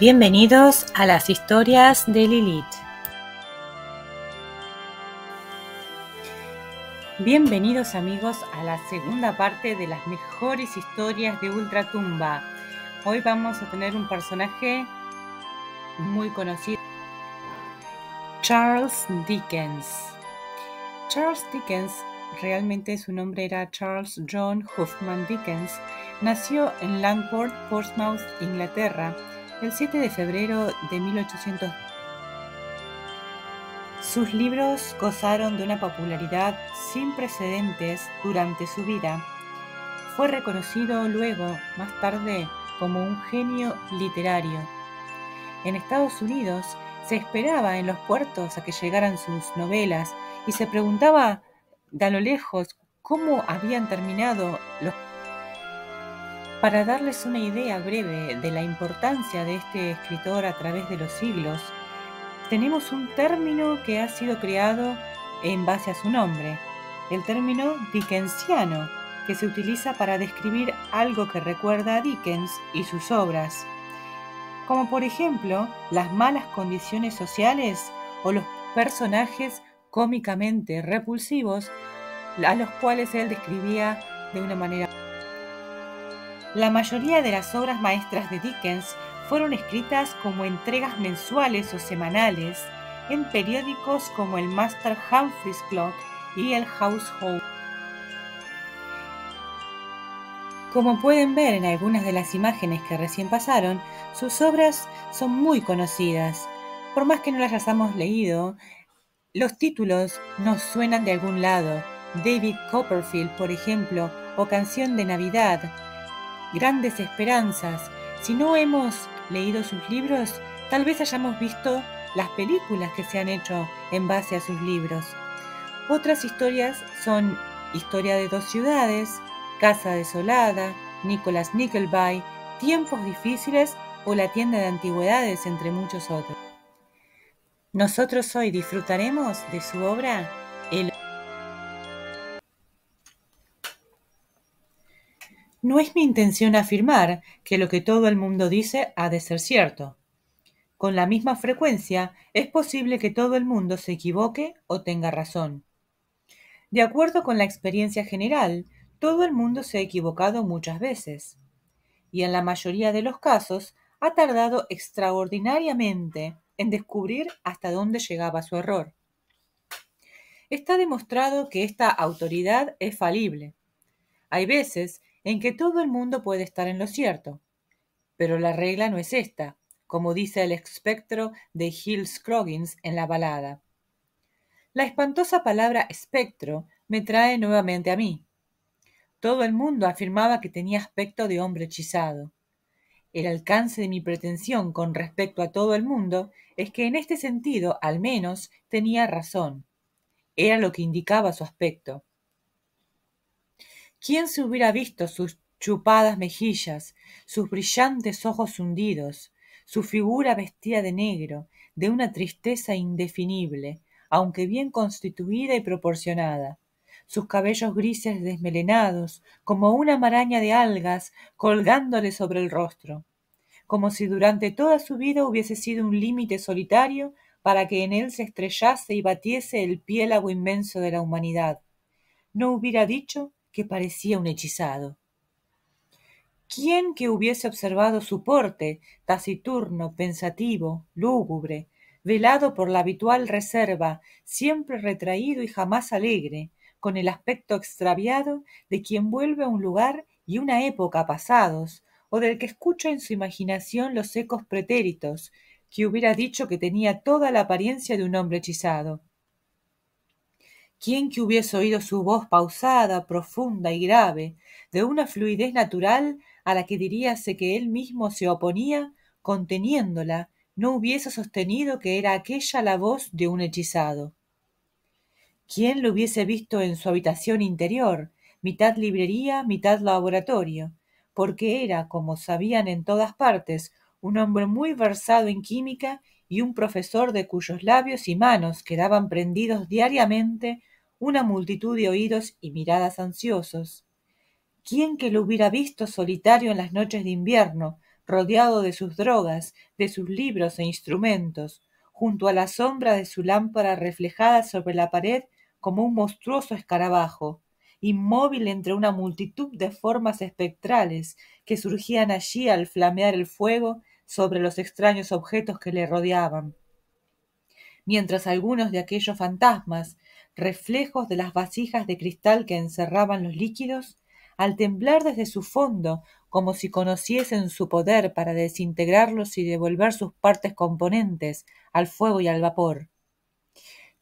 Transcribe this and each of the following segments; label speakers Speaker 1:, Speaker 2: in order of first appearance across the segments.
Speaker 1: Bienvenidos a las historias de Lilith. Bienvenidos amigos a la segunda parte de las mejores historias de Ultratumba. Hoy vamos a tener un personaje muy conocido, Charles Dickens. Charles Dickens, realmente su nombre era Charles John Hoffman Dickens, nació en Langford, Portsmouth, Inglaterra, el 7 de febrero de 1800 sus libros gozaron de una popularidad sin precedentes durante su vida. Fue reconocido luego, más tarde, como un genio literario. En Estados Unidos se esperaba en los puertos a que llegaran sus novelas y se preguntaba de a lo lejos cómo habían terminado los para darles una idea breve de la importancia de este escritor a través de los siglos, tenemos un término que ha sido creado en base a su nombre, el término dickensiano, que se utiliza para describir algo que recuerda a Dickens y sus obras, como por ejemplo las malas condiciones sociales o los personajes cómicamente repulsivos a los cuales él describía de una manera la mayoría de las obras maestras de Dickens fueron escritas como entregas mensuales o semanales en periódicos como el Master Humphrey's Clock y el Household. Como pueden ver en algunas de las imágenes que recién pasaron, sus obras son muy conocidas. Por más que no las hayamos leído, los títulos nos suenan de algún lado. David Copperfield, por ejemplo, o Canción de Navidad, grandes esperanzas. Si no hemos leído sus libros, tal vez hayamos visto las películas que se han hecho en base a sus libros. Otras historias son Historia de dos ciudades, Casa desolada, Nicholas Nickelby, Tiempos difíciles o La tienda de antigüedades, entre muchos otros. Nosotros hoy disfrutaremos de su obra No es mi intención afirmar que lo que todo el mundo dice ha de ser cierto. Con la misma frecuencia es posible que todo el mundo se equivoque o tenga razón. De acuerdo con la experiencia general, todo el mundo se ha equivocado muchas veces y en la mayoría de los casos ha tardado extraordinariamente en descubrir hasta dónde llegaba su error. Está demostrado que esta autoridad es falible. Hay veces en que todo el mundo puede estar en lo cierto. Pero la regla no es esta, como dice el espectro de Hill Scroggins en la balada. La espantosa palabra espectro me trae nuevamente a mí. Todo el mundo afirmaba que tenía aspecto de hombre hechizado. El alcance de mi pretensión con respecto a todo el mundo es que en este sentido, al menos, tenía razón. Era lo que indicaba su aspecto. ¿Quién se hubiera visto sus chupadas mejillas, sus brillantes ojos hundidos, su figura vestida de negro, de una tristeza indefinible, aunque bien constituida y proporcionada, sus cabellos grises desmelenados, como una maraña de algas colgándole sobre el rostro, como si durante toda su vida hubiese sido un límite solitario para que en él se estrellase y batiese el piélago inmenso de la humanidad. No hubiera dicho que parecía un hechizado. ¿Quién que hubiese observado su porte, taciturno, pensativo, lúgubre, velado por la habitual reserva, siempre retraído y jamás alegre, con el aspecto extraviado de quien vuelve a un lugar y una época pasados, o del que escucha en su imaginación los ecos pretéritos, que hubiera dicho que tenía toda la apariencia de un hombre hechizado? ¿Quién que hubiese oído su voz pausada, profunda y grave, de una fluidez natural a la que diríase que él mismo se oponía, conteniéndola, no hubiese sostenido que era aquella la voz de un hechizado? ¿Quién lo hubiese visto en su habitación interior, mitad librería, mitad laboratorio? Porque era, como sabían en todas partes, un hombre muy versado en química y un profesor de cuyos labios y manos quedaban prendidos diariamente una multitud de oídos y miradas ansiosos. ¿Quién que lo hubiera visto solitario en las noches de invierno, rodeado de sus drogas, de sus libros e instrumentos, junto a la sombra de su lámpara reflejada sobre la pared como un monstruoso escarabajo, inmóvil entre una multitud de formas espectrales que surgían allí al flamear el fuego sobre los extraños objetos que le rodeaban, mientras algunos de aquellos fantasmas, reflejos de las vasijas de cristal que encerraban los líquidos, al temblar desde su fondo, como si conociesen su poder para desintegrarlos y devolver sus partes componentes al fuego y al vapor.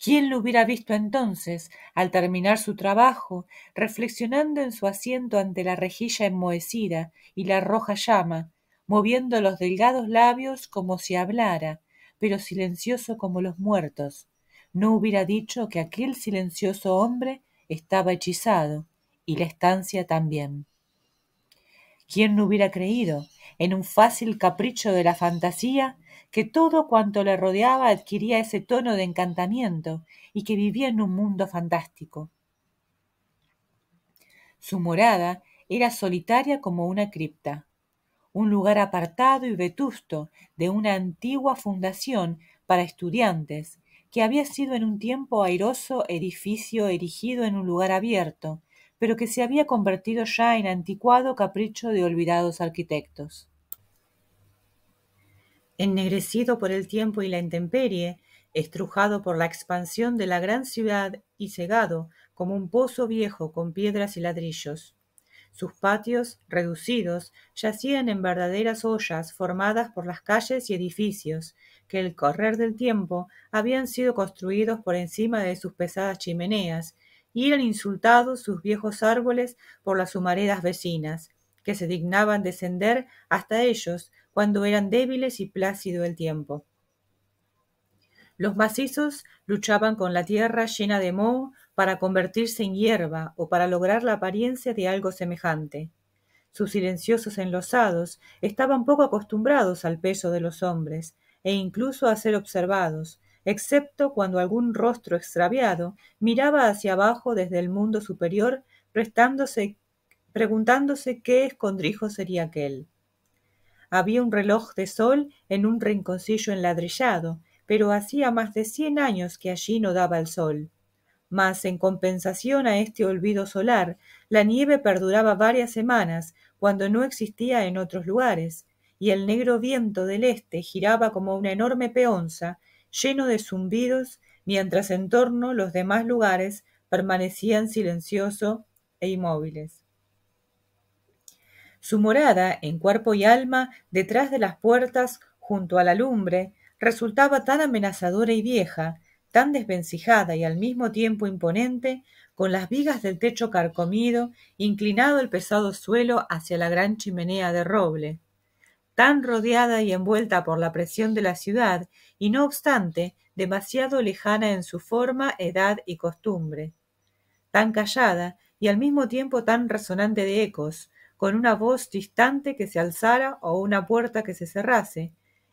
Speaker 1: ¿Quién lo hubiera visto entonces, al terminar su trabajo, reflexionando en su asiento ante la rejilla enmohecida y la roja llama, moviendo los delgados labios como si hablara, pero silencioso como los muertos. No hubiera dicho que aquel silencioso hombre estaba hechizado, y la estancia también. ¿Quién no hubiera creído, en un fácil capricho de la fantasía, que todo cuanto le rodeaba adquiría ese tono de encantamiento y que vivía en un mundo fantástico? Su morada era solitaria como una cripta, un lugar apartado y vetusto de una antigua fundación para estudiantes, que había sido en un tiempo airoso edificio erigido en un lugar abierto, pero que se había convertido ya en anticuado capricho de olvidados arquitectos. Ennegrecido por el tiempo y la intemperie, estrujado por la expansión de la gran ciudad y cegado como un pozo viejo con piedras y ladrillos, sus patios, reducidos, yacían en verdaderas ollas formadas por las calles y edificios, que el correr del tiempo habían sido construidos por encima de sus pesadas chimeneas, y eran insultados sus viejos árboles por las humaredas vecinas, que se dignaban descender hasta ellos cuando eran débiles y plácido el tiempo. Los macizos luchaban con la tierra llena de moho para convertirse en hierba o para lograr la apariencia de algo semejante. Sus silenciosos enlosados estaban poco acostumbrados al peso de los hombres e incluso a ser observados, excepto cuando algún rostro extraviado miraba hacia abajo desde el mundo superior prestándose, preguntándose qué escondrijo sería aquel. Había un reloj de sol en un rinconcillo enladrillado, pero hacía más de cien años que allí no daba el sol mas en compensación a este olvido solar, la nieve perduraba varias semanas, cuando no existía en otros lugares, y el negro viento del este giraba como una enorme peonza, lleno de zumbidos, mientras en torno los demás lugares permanecían silencioso e inmóviles. Su morada, en cuerpo y alma, detrás de las puertas, junto a la lumbre, resultaba tan amenazadora y vieja, tan desvencijada y al mismo tiempo imponente, con las vigas del techo carcomido, inclinado el pesado suelo hacia la gran chimenea de roble. Tan rodeada y envuelta por la presión de la ciudad, y no obstante, demasiado lejana en su forma, edad y costumbre. Tan callada y al mismo tiempo tan resonante de ecos, con una voz distante que se alzara o una puerta que se cerrase,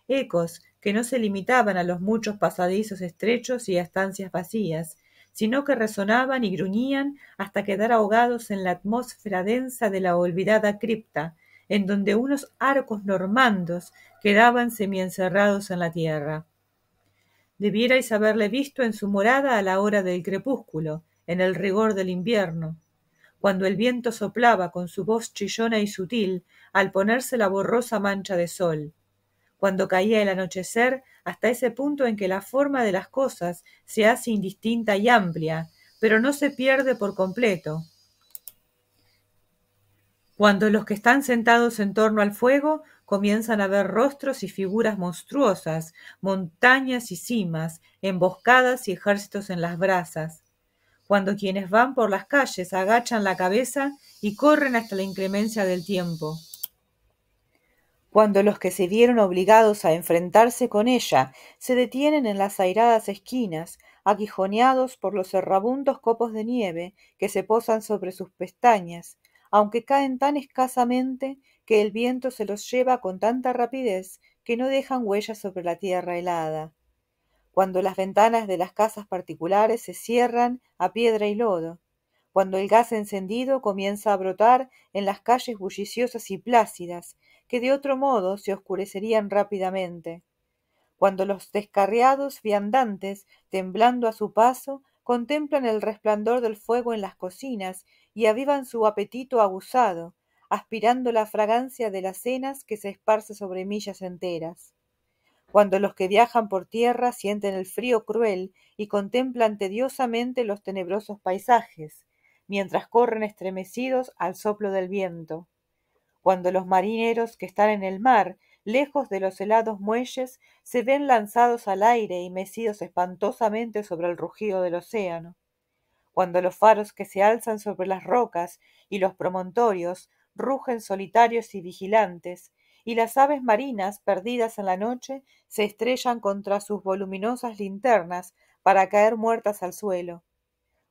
Speaker 1: ecos que no se limitaban a los muchos pasadizos estrechos y a estancias vacías, sino que resonaban y gruñían hasta quedar ahogados en la atmósfera densa de la olvidada cripta, en donde unos arcos normandos quedaban semiencerrados en la tierra. Debierais haberle visto en su morada a la hora del crepúsculo, en el rigor del invierno, cuando el viento soplaba con su voz chillona y sutil al ponerse la borrosa mancha de sol, cuando caía el anochecer, hasta ese punto en que la forma de las cosas se hace indistinta y amplia, pero no se pierde por completo. Cuando los que están sentados en torno al fuego comienzan a ver rostros y figuras monstruosas, montañas y cimas, emboscadas y ejércitos en las brasas. Cuando quienes van por las calles agachan la cabeza y corren hasta la inclemencia del tiempo
Speaker 2: cuando los que se vieron obligados a enfrentarse con ella se detienen en las airadas esquinas, aguijoneados por los errabundos copos de nieve que se posan sobre sus pestañas, aunque caen tan escasamente que el viento se los lleva con tanta rapidez que no dejan huellas sobre la tierra helada. Cuando las ventanas de las casas particulares se cierran a piedra y lodo, cuando el gas encendido comienza a brotar en las calles bulliciosas y plácidas, que de otro modo se oscurecerían rápidamente, cuando los descarriados viandantes, temblando a su paso, contemplan el resplandor del fuego en las cocinas y avivan su apetito aguzado, aspirando la fragancia de las cenas que se esparce sobre millas enteras. Cuando los que viajan por tierra sienten el frío cruel y contemplan tediosamente los tenebrosos paisajes, mientras corren estremecidos al soplo del viento cuando los marineros que están en el mar, lejos de los helados muelles, se ven lanzados al aire y mecidos espantosamente sobre el rugido del océano, cuando los faros que se alzan sobre las rocas y los promontorios rugen solitarios y vigilantes, y las aves marinas, perdidas en la noche, se estrellan contra sus voluminosas linternas para caer muertas al suelo.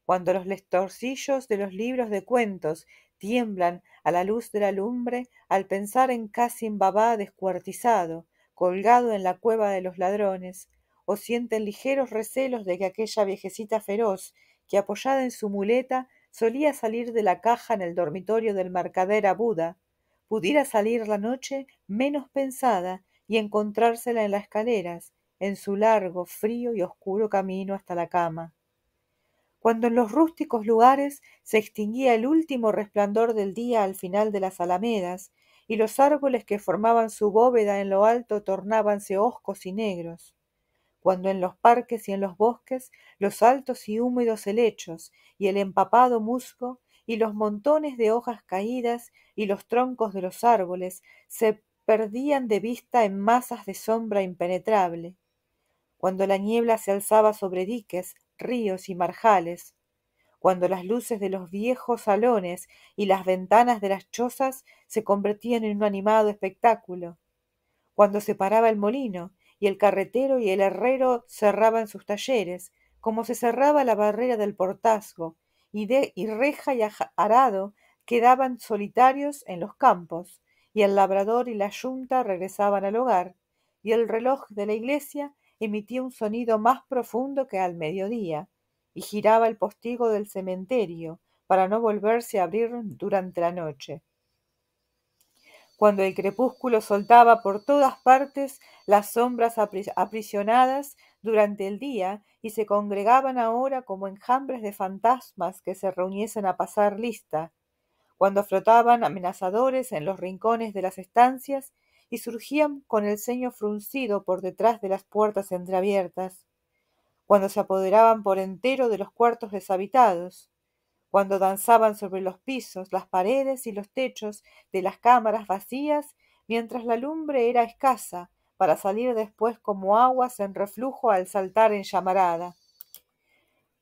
Speaker 2: Cuando los lestorcillos de los libros de cuentos tiemblan a la luz de la lumbre al pensar en casi Babá descuartizado, colgado en la cueva de los ladrones, o sienten ligeros recelos de que aquella viejecita feroz, que apoyada en su muleta solía salir de la caja en el dormitorio del mercader a Buda, pudiera salir la noche menos pensada y encontrársela en las escaleras, en su largo, frío y oscuro camino hasta la cama cuando en los rústicos lugares se extinguía el último resplandor del día al final de las alamedas, y los árboles que formaban su bóveda en lo alto tornábanse hoscos y negros, cuando en los parques y en los bosques los altos y húmedos helechos y el empapado musgo y los montones de hojas caídas y los troncos de los árboles se perdían de vista en masas de sombra impenetrable, cuando la niebla se alzaba sobre diques, ríos y marjales, cuando las luces de los viejos salones y las ventanas de las chozas se convertían en un animado espectáculo, cuando se paraba el molino y el carretero y el herrero cerraban sus talleres, como se cerraba la barrera del portazgo, y, de, y reja y arado quedaban solitarios en los campos, y el labrador y la yunta regresaban al hogar, y el reloj de la iglesia emitía un sonido más profundo que al mediodía, y giraba el postigo del cementerio para no volverse a abrir durante la noche. Cuando el crepúsculo soltaba por todas partes las sombras aprisionadas durante el día y se congregaban ahora como enjambres de fantasmas que se reuniesen a pasar lista, cuando flotaban amenazadores en los rincones de las estancias y surgían con el ceño fruncido por detrás de las puertas entreabiertas, cuando se apoderaban por entero de los cuartos deshabitados, cuando danzaban sobre los pisos, las paredes y los techos de las cámaras vacías mientras la lumbre era escasa para salir después como aguas en reflujo al saltar en llamarada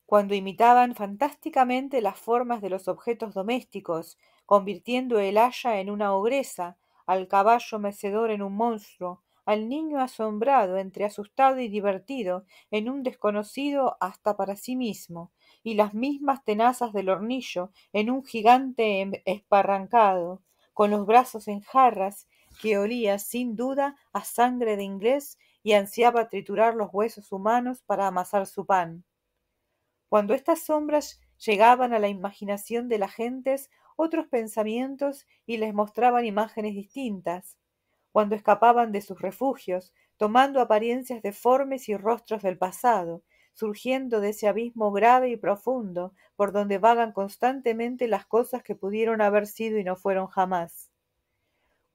Speaker 2: cuando imitaban fantásticamente las formas de los objetos domésticos, convirtiendo el haya en una ogresa, al caballo mecedor en un monstruo, al niño asombrado entre asustado y divertido, en un desconocido hasta para sí mismo, y las mismas tenazas del hornillo en un gigante em, esparrancado, con los brazos en jarras, que olía sin duda a sangre de inglés y ansiaba triturar los huesos humanos para amasar su pan. Cuando estas sombras llegaban a la imaginación de las gentes, otros pensamientos y les mostraban imágenes distintas, cuando escapaban de sus refugios, tomando apariencias deformes y rostros del pasado, surgiendo de ese abismo grave y profundo por donde vagan constantemente las cosas que pudieron haber sido y no fueron jamás.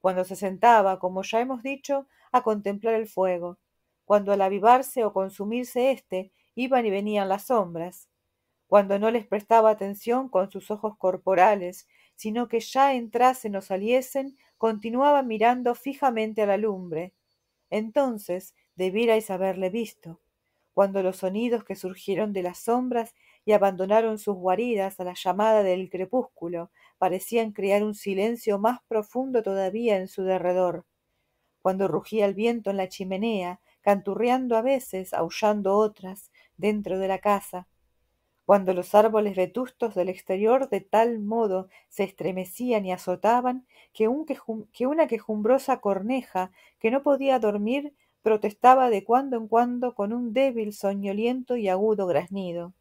Speaker 2: Cuando se sentaba, como ya hemos dicho, a contemplar el fuego, cuando al avivarse o consumirse éste, iban y venían las sombras, cuando no les prestaba atención con sus ojos corporales, sino que ya entrasen o saliesen, continuaba mirando fijamente a la lumbre. Entonces debierais haberle visto, cuando los sonidos que surgieron de las sombras y abandonaron sus guaridas a la llamada del crepúsculo parecían crear un silencio más profundo todavía en su derredor. Cuando rugía el viento en la chimenea, canturreando a veces, aullando otras, dentro de la casa, cuando los árboles vetustos del exterior de tal modo se estremecían y azotaban que, una quejumbrosa corneja que no podía dormir protestaba de cuando en cuando con un débil, soñoliento y agudo graznido.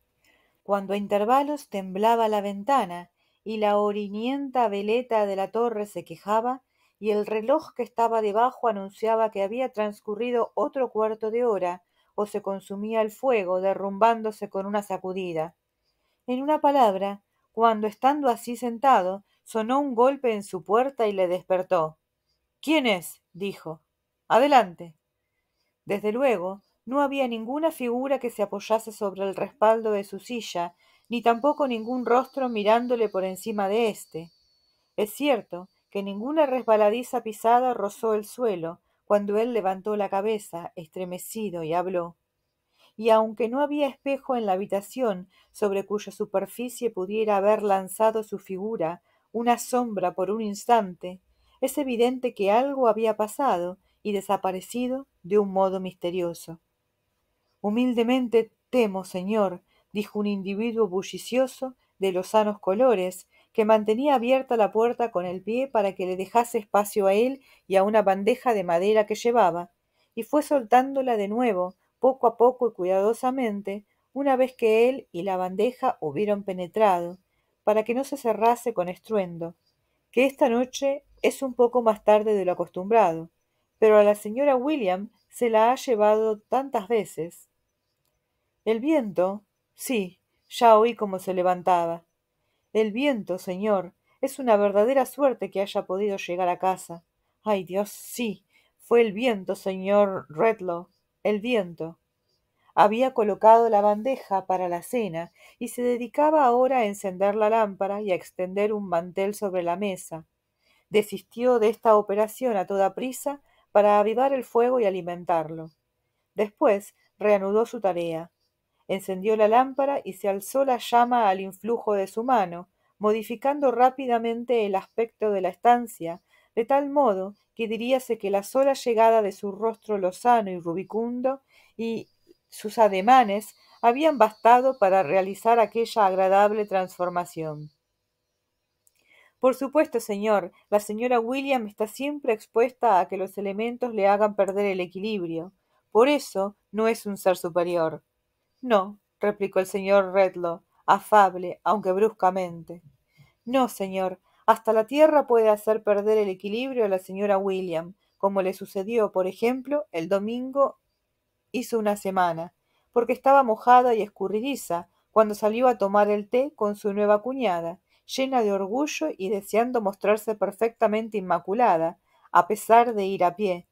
Speaker 2: Cuando a intervalos temblaba la ventana y la orinienta veleta de la torre se quejaba, y el reloj que estaba debajo anunciaba que había transcurrido otro cuarto de hora, o se consumía el fuego, derrumbándose con una sacudida. En una palabra, cuando estando así sentado, sonó un golpe en su puerta y le despertó. ¿Quién es? dijo. Adelante. Desde luego, no había ninguna figura que se apoyase sobre el respaldo de su silla, ni tampoco ningún rostro mirándole por encima de éste. Es cierto que ninguna resbaladiza pisada rozó el suelo cuando él levantó la cabeza, estremecido, y habló y aunque no había espejo en la habitación sobre cuya superficie pudiera haber lanzado su figura, una sombra por un instante, es evidente que algo había pasado y desaparecido de un modo misterioso. Humildemente temo, señor, dijo un individuo bullicioso de los sanos colores, que mantenía abierta la puerta con el pie para que le dejase espacio a él y a una bandeja de madera que llevaba, y fue soltándola de nuevo poco a poco y cuidadosamente, una vez que él y la bandeja hubieron penetrado, para que no se cerrase con estruendo, que esta noche es un poco más tarde de lo acostumbrado, pero a la señora William se la ha llevado tantas veces. El viento, sí, ya oí cómo se levantaba. El viento, señor, es una verdadera suerte que haya podido llegar a casa. Ay Dios, sí, fue el viento, señor el viento. Había colocado la bandeja para la cena y se dedicaba ahora a encender la lámpara y a extender un mantel sobre la mesa. Desistió de esta operación a toda prisa para avivar el fuego y alimentarlo. Después reanudó su tarea. Encendió la lámpara y se alzó la llama al influjo de su mano, modificando rápidamente el aspecto de la estancia de tal modo que diríase que la sola llegada de su rostro lozano y rubicundo y sus ademanes habían bastado para realizar aquella agradable transformación. Por supuesto, señor, la señora William está siempre expuesta a que los elementos le hagan perder el equilibrio. Por eso no es un ser superior. No, replicó el señor Redlow, afable, aunque bruscamente. No, señor, hasta la tierra puede hacer perder el equilibrio a la señora William, como le sucedió, por ejemplo, el domingo hizo una semana, porque estaba mojada y escurridiza cuando salió a tomar el té con su nueva cuñada, llena de orgullo y deseando mostrarse perfectamente inmaculada, a pesar de ir a pie.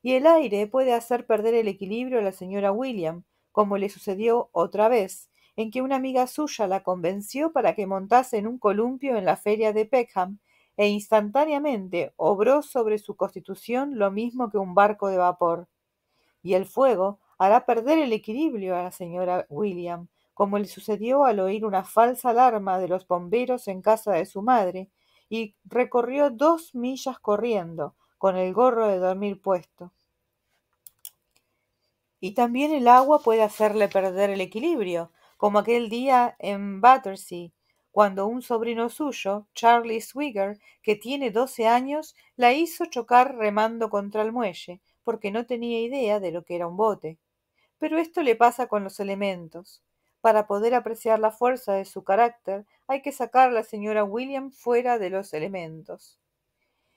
Speaker 2: Y el aire puede hacer perder el equilibrio a la señora William, como le sucedió otra vez, en que una amiga suya la convenció para que montase en un columpio en la feria de Peckham, e instantáneamente obró sobre su constitución lo mismo que un barco de vapor. Y el fuego hará perder el equilibrio a la señora William, como le sucedió al oír una falsa alarma de los bomberos en casa de su madre, y recorrió dos millas corriendo, con el gorro de dormir puesto. Y también el agua puede hacerle perder el equilibrio, como aquel día en Battersea, cuando un sobrino suyo, Charlie Swigger, que tiene doce años, la hizo chocar remando contra el muelle, porque no tenía idea de lo que era un bote. Pero esto le pasa con los elementos. Para poder apreciar la fuerza de su carácter, hay que sacar a la señora William fuera de los elementos.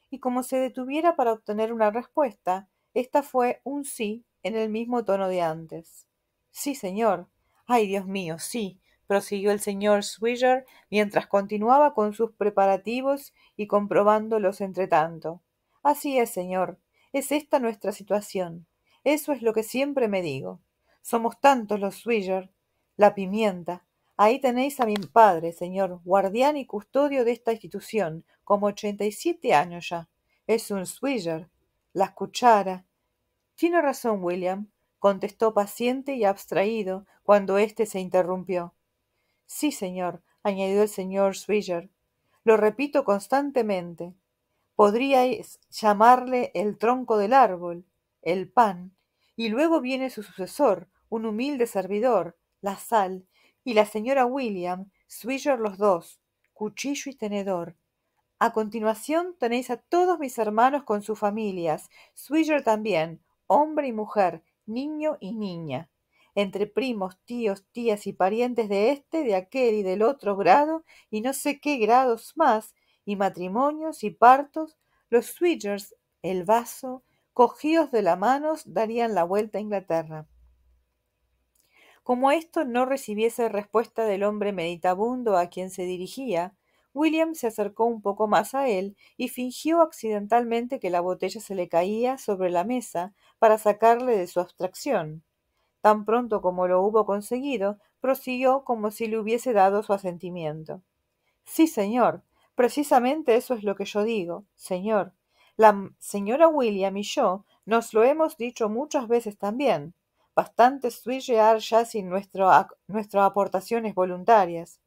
Speaker 2: Y como se detuviera para obtener una respuesta, esta fue un sí en el mismo tono de antes. Sí, señor, Ay, Dios mío, sí, prosiguió el señor Swisher mientras continuaba con sus preparativos y comprobándolos entre tanto. Así es, señor, es esta nuestra situación. Eso es lo que siempre me digo. Somos tantos los Swisher. La pimienta. Ahí tenéis a mi padre, señor, guardián y custodio de esta institución, como ochenta y siete años ya. Es un Swisher. La cuchara. Tiene razón, William contestó paciente y abstraído cuando éste se interrumpió. Sí, señor, añadió el señor Swiger. Lo repito constantemente. Podríais llamarle el tronco del árbol, el pan, y luego viene su sucesor, un humilde servidor, la sal, y la señora William, Swisher los dos, cuchillo y tenedor. A continuación tenéis a todos mis hermanos con sus familias, Swisher también, hombre y mujer, niño y niña, entre primos, tíos, tías y parientes de este, de aquel y del otro grado, y no sé qué grados más, y matrimonios y partos, los switchers, el vaso, cogidos de la mano, darían la vuelta a Inglaterra. Como esto no recibiese respuesta del hombre meditabundo a quien se dirigía, William se acercó un poco más a él y fingió accidentalmente que la botella se le caía sobre la mesa para sacarle de su abstracción. Tan pronto como lo hubo conseguido, prosiguió como si le hubiese dado su asentimiento. Sí, señor, precisamente eso es lo que yo digo, señor. La señora William y yo nos lo hemos dicho muchas veces también. Bastante suyear ya sin nuestras aportaciones voluntarias.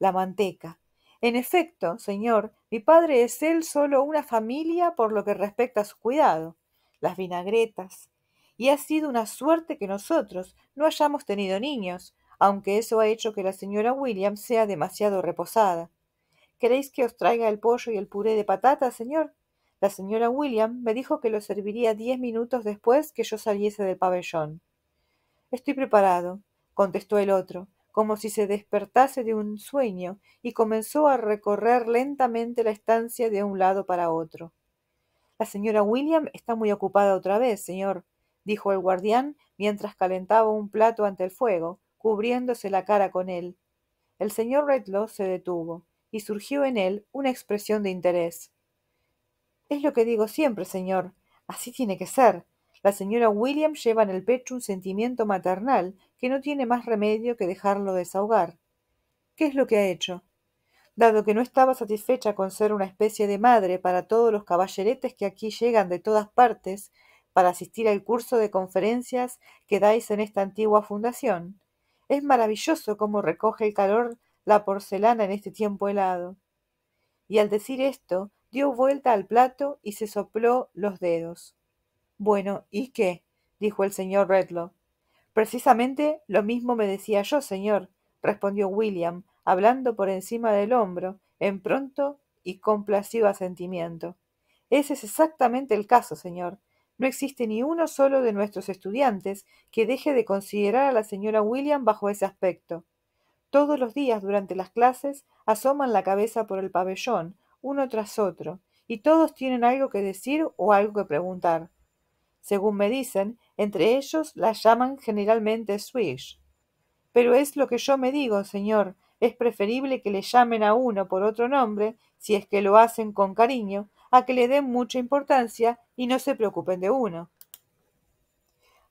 Speaker 2: La manteca, en efecto, señor, mi padre es él solo una familia por lo que respecta a su cuidado, las vinagretas. Y ha sido una suerte que nosotros no hayamos tenido niños, aunque eso ha hecho que la señora William sea demasiado reposada. ¿Queréis que os traiga el pollo y el puré de patatas, señor? La señora William me dijo que lo serviría diez minutos después que yo saliese del pabellón. Estoy preparado, contestó el otro como si se despertase de un sueño, y comenzó a recorrer lentamente la estancia de un lado para otro. La señora William está muy ocupada otra vez, señor, dijo el guardián mientras calentaba un plato ante el fuego, cubriéndose la cara con él. El señor Redlaw se detuvo, y surgió en él una expresión de interés. Es lo que digo siempre, señor. Así tiene que ser. La señora William lleva en el pecho un sentimiento maternal que no tiene más remedio que dejarlo desahogar. ¿Qué es lo que ha hecho? Dado que no estaba satisfecha con ser una especie de madre para todos los caballeretes que aquí llegan de todas partes para asistir al curso de conferencias que dais en esta antigua fundación, es maravilloso cómo recoge el calor la porcelana en este tiempo helado. Y al decir esto, dio vuelta al plato y se sopló los dedos. Bueno, ¿y qué? dijo el señor Redlow. Precisamente lo mismo me decía yo, señor, respondió William, hablando por encima del hombro, en pronto y complacido asentimiento. Ese es exactamente el caso, señor. No existe ni uno solo de nuestros estudiantes que deje de considerar a la señora William bajo ese aspecto. Todos los días durante las clases asoman la cabeza por el pabellón, uno tras otro, y todos tienen algo que decir o algo que preguntar. Según me dicen, entre ellos la llaman generalmente Swish. Pero es lo que yo me digo, señor. Es preferible que le llamen a uno por otro nombre, si es que lo hacen con cariño, a que le den mucha importancia y no se preocupen de uno.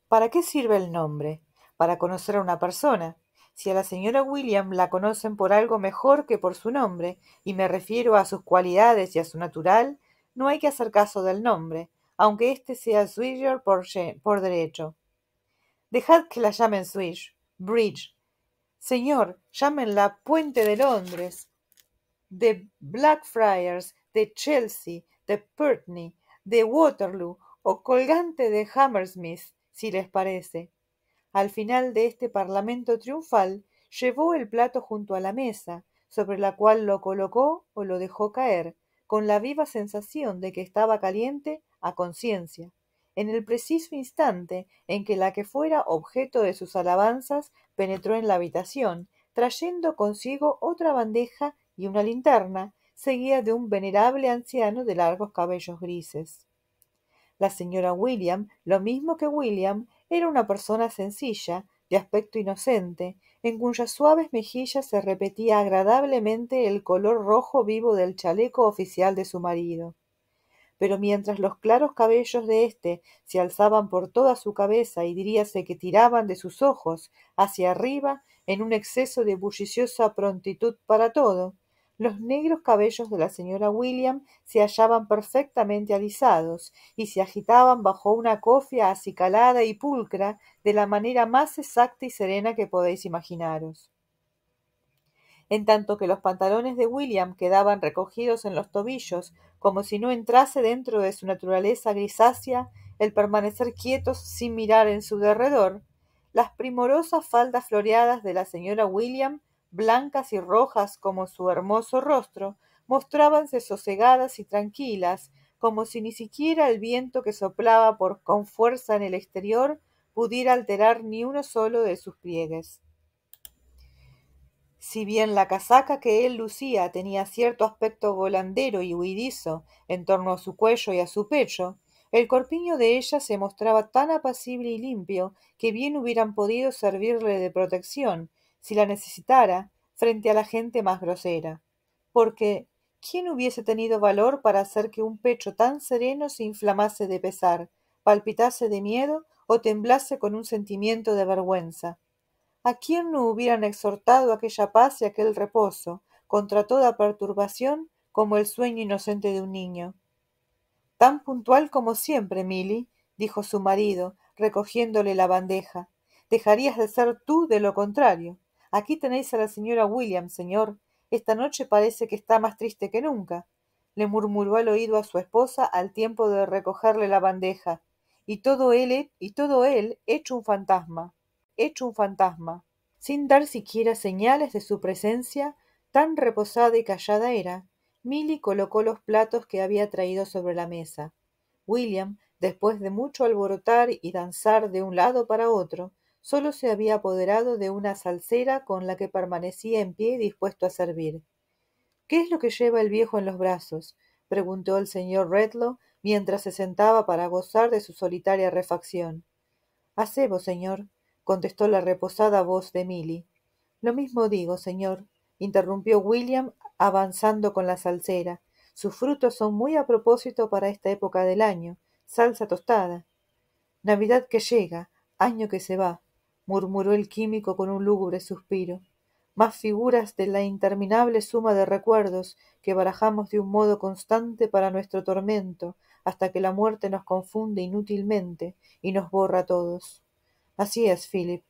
Speaker 2: ¿Para qué sirve el nombre? Para conocer a una persona. Si a la señora William la conocen por algo mejor que por su nombre, y me refiero a sus cualidades y a su natural, no hay que hacer caso del nombre, aunque éste sea Swisher por, derecho. Dejad que la llamen Swish, Bridge. Señor, llámenla Puente de Londres, de Blackfriars, de Chelsea, de Putney, de Waterloo o colgante de Hammersmith, si les parece. Al final de este parlamento triunfal, llevó el plato junto a la mesa, sobre la cual lo colocó o lo dejó caer, con la viva sensación de que estaba caliente a conciencia, en el preciso instante en que la que fuera objeto de sus alabanzas penetró en la habitación, trayendo consigo otra bandeja y una linterna, seguida de un venerable anciano de largos cabellos grises. La señora William, lo mismo que William, era una persona sencilla, de aspecto inocente, en cuyas suaves mejillas se repetía agradablemente el color rojo vivo del chaleco oficial de su marido pero mientras los claros cabellos de éste se alzaban por toda su cabeza y diríase que tiraban de sus ojos hacia arriba en un exceso de bulliciosa prontitud para todo, los negros cabellos de la señora William se hallaban perfectamente alisados y se agitaban bajo una cofia acicalada y pulcra de la manera más exacta y serena que podéis imaginaros en tanto que los pantalones de William quedaban recogidos en los tobillos como si no entrase dentro de su naturaleza grisácea el permanecer quietos sin mirar en su derredor, las primorosas faldas floreadas de la señora William, blancas y rojas como su hermoso rostro, mostrábanse sosegadas y tranquilas, como si ni siquiera el viento que soplaba por con fuerza en el exterior pudiera alterar ni uno solo de sus pliegues. Si bien la casaca que él lucía tenía cierto aspecto volandero y huidizo en torno a su cuello y a su pecho, el corpiño de ella se mostraba tan apacible y limpio que bien hubieran podido servirle de protección, si la necesitara, frente a la gente más grosera. Porque, ¿quién hubiese tenido valor para hacer que un pecho tan sereno se inflamase de pesar, palpitase de miedo o temblase con un sentimiento de vergüenza? ¿A quién no hubieran exhortado aquella paz y aquel reposo, contra toda perturbación, como el sueño inocente de un niño? Tan puntual como siempre, Milly, dijo su marido, recogiéndole la bandeja. Dejarías de ser tú de lo contrario. Aquí tenéis a la señora Williams, señor. Esta noche parece que está más triste que nunca le murmuró al oído a su esposa al tiempo de recogerle la bandeja, y todo él, y todo él hecho un fantasma hecho un fantasma, sin dar siquiera señales de su presencia, tan reposada y callada era, Milly colocó los platos que había traído sobre la mesa. William, después de mucho alborotar y danzar de un lado para otro, solo se había apoderado de una salsera con la que permanecía en pie dispuesto a servir. ¿Qué es lo que lleva el viejo en los brazos? preguntó el señor Redlow mientras se sentaba para gozar de su solitaria refacción. Acebo, señor, contestó la reposada voz de Milly. Lo mismo digo, señor, interrumpió William avanzando con la salsera. Sus frutos son muy a propósito para esta época del año. Salsa tostada. Navidad que llega, año que se va, murmuró el químico con un lúgubre suspiro. Más figuras de la interminable suma de recuerdos que barajamos de un modo constante para nuestro tormento, hasta que la muerte nos confunde inútilmente y nos borra a todos. Así es, Philip.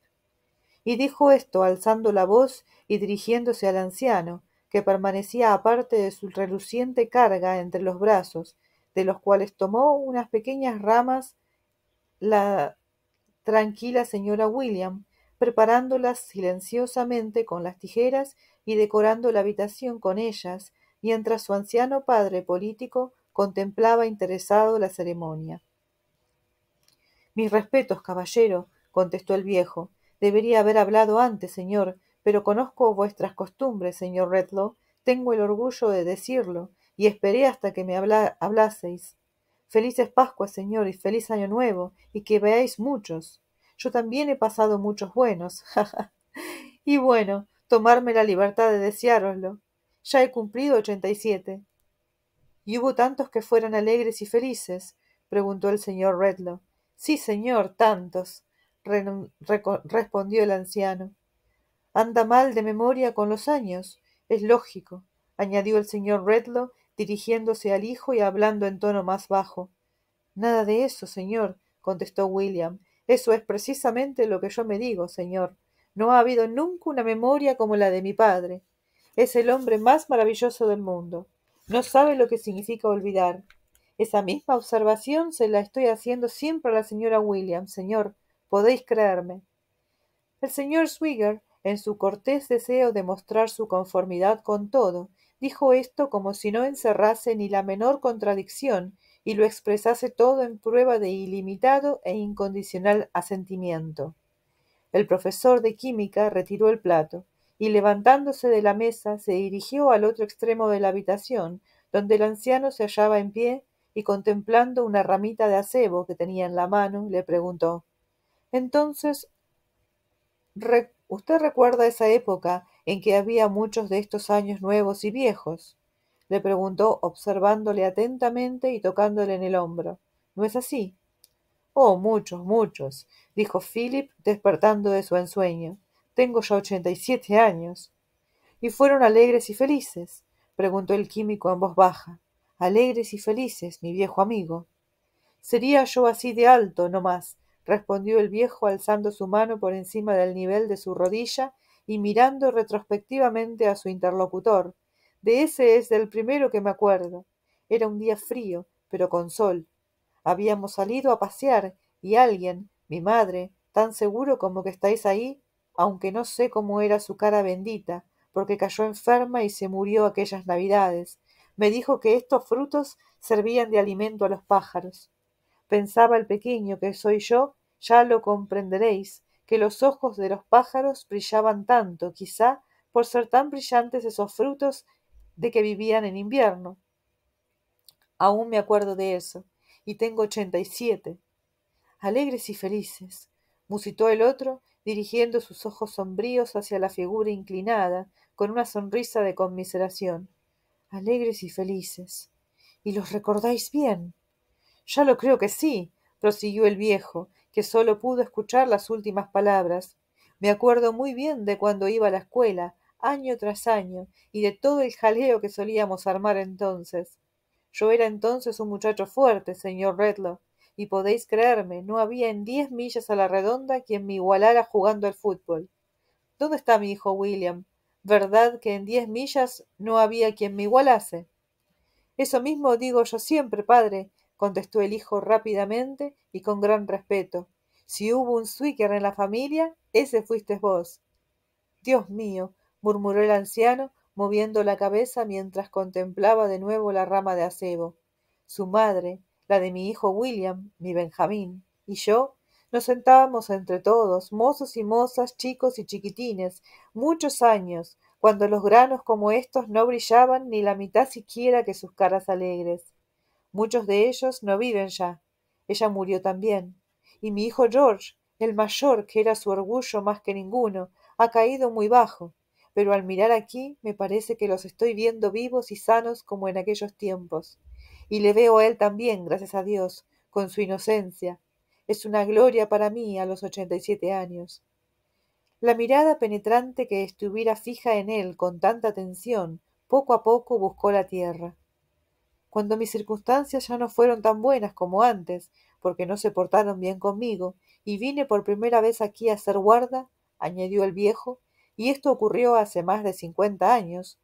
Speaker 2: Y dijo esto, alzando la voz y dirigiéndose al anciano, que permanecía aparte de su reluciente carga entre los brazos, de los cuales tomó unas pequeñas ramas la tranquila señora William, preparándolas silenciosamente con las tijeras y decorando la habitación con ellas, mientras su anciano padre político contemplaba interesado la ceremonia. Mis respetos, caballero, contestó el viejo. Debería haber hablado antes, señor, pero conozco vuestras costumbres, señor Redlow. Tengo el orgullo de decirlo, y esperé hasta que me hablaseis. Felices Pascuas, señor, y feliz Año Nuevo, y que veáis muchos. Yo también he pasado muchos buenos, jaja. y bueno, tomarme la libertad de desearoslo, Ya he cumplido ochenta y siete. ¿Y hubo tantos que fueran alegres y felices? preguntó el señor Redlow. Sí, señor, tantos respondió el anciano. Anda mal de memoria con los años. Es lógico, añadió el señor Redlow, dirigiéndose al hijo y hablando en tono más bajo. Nada de eso, señor, contestó William. Eso es precisamente lo que yo me digo, señor. No ha habido nunca una memoria como la de mi padre. Es el hombre más maravilloso del mundo. No sabe lo que significa olvidar. Esa misma observación se la estoy haciendo siempre a la señora William, señor, podéis creerme. El señor Swigger, en su cortés deseo de mostrar su conformidad con todo, dijo esto como si no encerrase ni la menor contradicción y lo expresase todo en prueba de ilimitado e incondicional asentimiento. El profesor de química retiró el plato y levantándose de la mesa se dirigió al otro extremo de la habitación, donde el anciano se hallaba en pie y contemplando una ramita de acebo que tenía en la mano, le preguntó entonces, ¿usted recuerda esa época en que había muchos de estos años nuevos y viejos? le preguntó observándole atentamente y tocándole en el hombro. ¿No es así? Oh, muchos, muchos, dijo Philip, despertando de su ensueño. Tengo ya ochenta y siete años. ¿Y fueron alegres y felices? preguntó el químico en voz baja. Alegres y felices, mi viejo amigo. Sería yo así de alto, no más, respondió el viejo alzando su mano por encima del nivel de su rodilla y mirando retrospectivamente a su interlocutor. De ese es del primero que me acuerdo. Era un día frío, pero con sol. Habíamos salido a pasear y alguien, mi madre, tan seguro como que estáis ahí, aunque no sé cómo era su cara bendita, porque cayó enferma y se murió aquellas navidades, me dijo que estos frutos servían de alimento a los pájaros pensaba el pequeño que soy yo, ya lo comprenderéis, que los ojos de los pájaros brillaban tanto, quizá por ser tan brillantes esos frutos de que vivían en invierno. Aún me acuerdo de eso, y tengo ochenta y siete. Alegres y felices, musitó el otro, dirigiendo sus ojos sombríos hacia la figura inclinada, con una sonrisa de conmiseración. Alegres y felices. Y los recordáis bien. Ya lo creo que sí, prosiguió el viejo, que solo pudo escuchar las últimas palabras. Me acuerdo muy bien de cuando iba a la escuela, año tras año, y de todo el jaleo que solíamos armar entonces. Yo era entonces un muchacho fuerte, señor Redlow, y podéis creerme, no había en diez millas a la redonda quien me igualara jugando al fútbol. ¿Dónde está mi hijo William? ¿Verdad que en diez millas no había quien me igualase? Eso mismo digo yo siempre, padre, contestó el hijo rápidamente y con gran respeto. Si hubo un suiker en la familia, ese fuiste vos. Dios mío, murmuró el anciano, moviendo la cabeza mientras contemplaba de nuevo la rama de acebo. Su madre, la de mi hijo William, mi Benjamín, y yo nos sentábamos entre todos, mozos y mozas, chicos y chiquitines, muchos años, cuando los granos como estos no brillaban ni la mitad siquiera que sus caras alegres. Muchos de ellos no viven ya. Ella murió también. Y mi hijo George, el mayor, que era su orgullo más que ninguno, ha caído muy bajo. Pero al mirar aquí me parece que los estoy viendo vivos y sanos como en aquellos tiempos. Y le veo a él también, gracias a Dios, con su inocencia. Es una gloria para mí a los ochenta y siete años. La mirada penetrante que estuviera fija en él con tanta atención, poco a poco buscó la tierra cuando mis circunstancias ya no fueron tan buenas como antes, porque no se portaron bien conmigo, y vine por primera vez aquí a ser guarda, añadió el viejo, y esto ocurrió hace más de cincuenta años.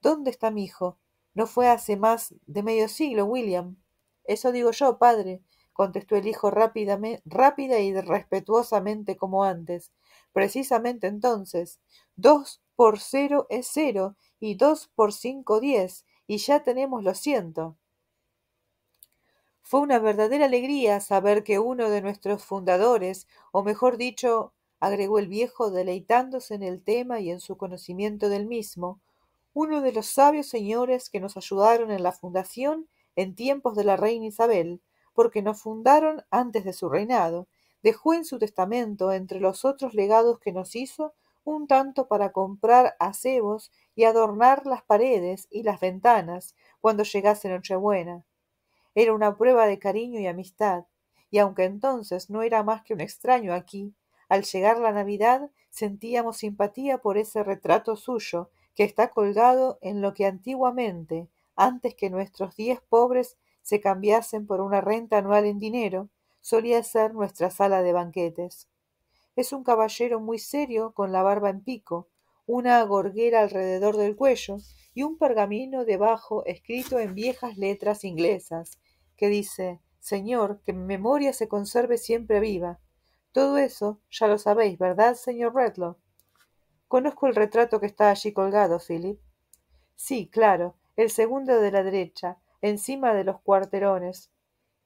Speaker 2: ¿Dónde está mi hijo? No fue hace más de medio siglo, William. Eso digo yo, padre, contestó el hijo rápidamente, rápida y respetuosamente como antes. Precisamente entonces. Dos por cero es cero, y dos por cinco diez, y ya tenemos lo siento. Fue una verdadera alegría saber que uno de nuestros fundadores, o mejor dicho, agregó el viejo deleitándose en el tema y en su conocimiento del mismo, uno de los sabios señores que nos ayudaron en la fundación en tiempos de la reina Isabel, porque nos fundaron antes de su reinado, dejó en su testamento, entre los otros legados que nos hizo, un tanto para comprar acebos y adornar las paredes y las ventanas cuando llegase Nochebuena. Era una prueba de cariño y amistad, y aunque entonces no era más que un extraño aquí, al llegar la Navidad sentíamos simpatía por ese retrato suyo que está colgado en lo que antiguamente, antes que nuestros diez pobres se cambiasen por una renta anual en dinero, solía ser nuestra sala de banquetes. Es un caballero muy serio, con la barba en pico, una gorguera alrededor del cuello y un pergamino debajo escrito en viejas letras inglesas, que dice Señor, que mi memoria se conserve siempre viva. Todo eso ya lo sabéis, ¿verdad, señor Redlow? Conozco el retrato que está allí colgado, Philip. Sí, claro, el segundo de la derecha, encima de los cuarterones.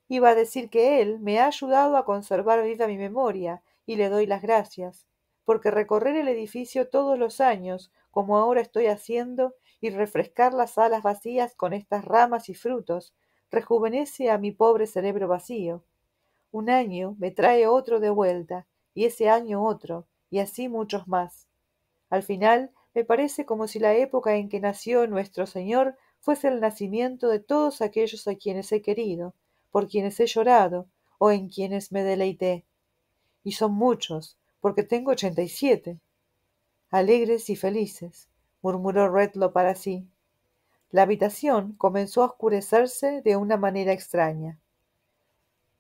Speaker 2: Iba a decir que él me ha ayudado a conservar viva mi memoria, y le doy las gracias porque recorrer el edificio todos los años, como ahora estoy haciendo, y refrescar las alas vacías con estas ramas y frutos, rejuvenece a mi pobre cerebro vacío. Un año me trae otro de vuelta, y ese año otro, y así muchos más. Al final, me parece como si la época en que nació nuestro Señor fuese el nacimiento de todos aquellos a quienes he querido, por quienes he llorado, o en quienes me deleité. Y son muchos, porque tengo ochenta y siete. Alegres y felices, murmuró Redlo para sí. La habitación comenzó a oscurecerse de una manera extraña.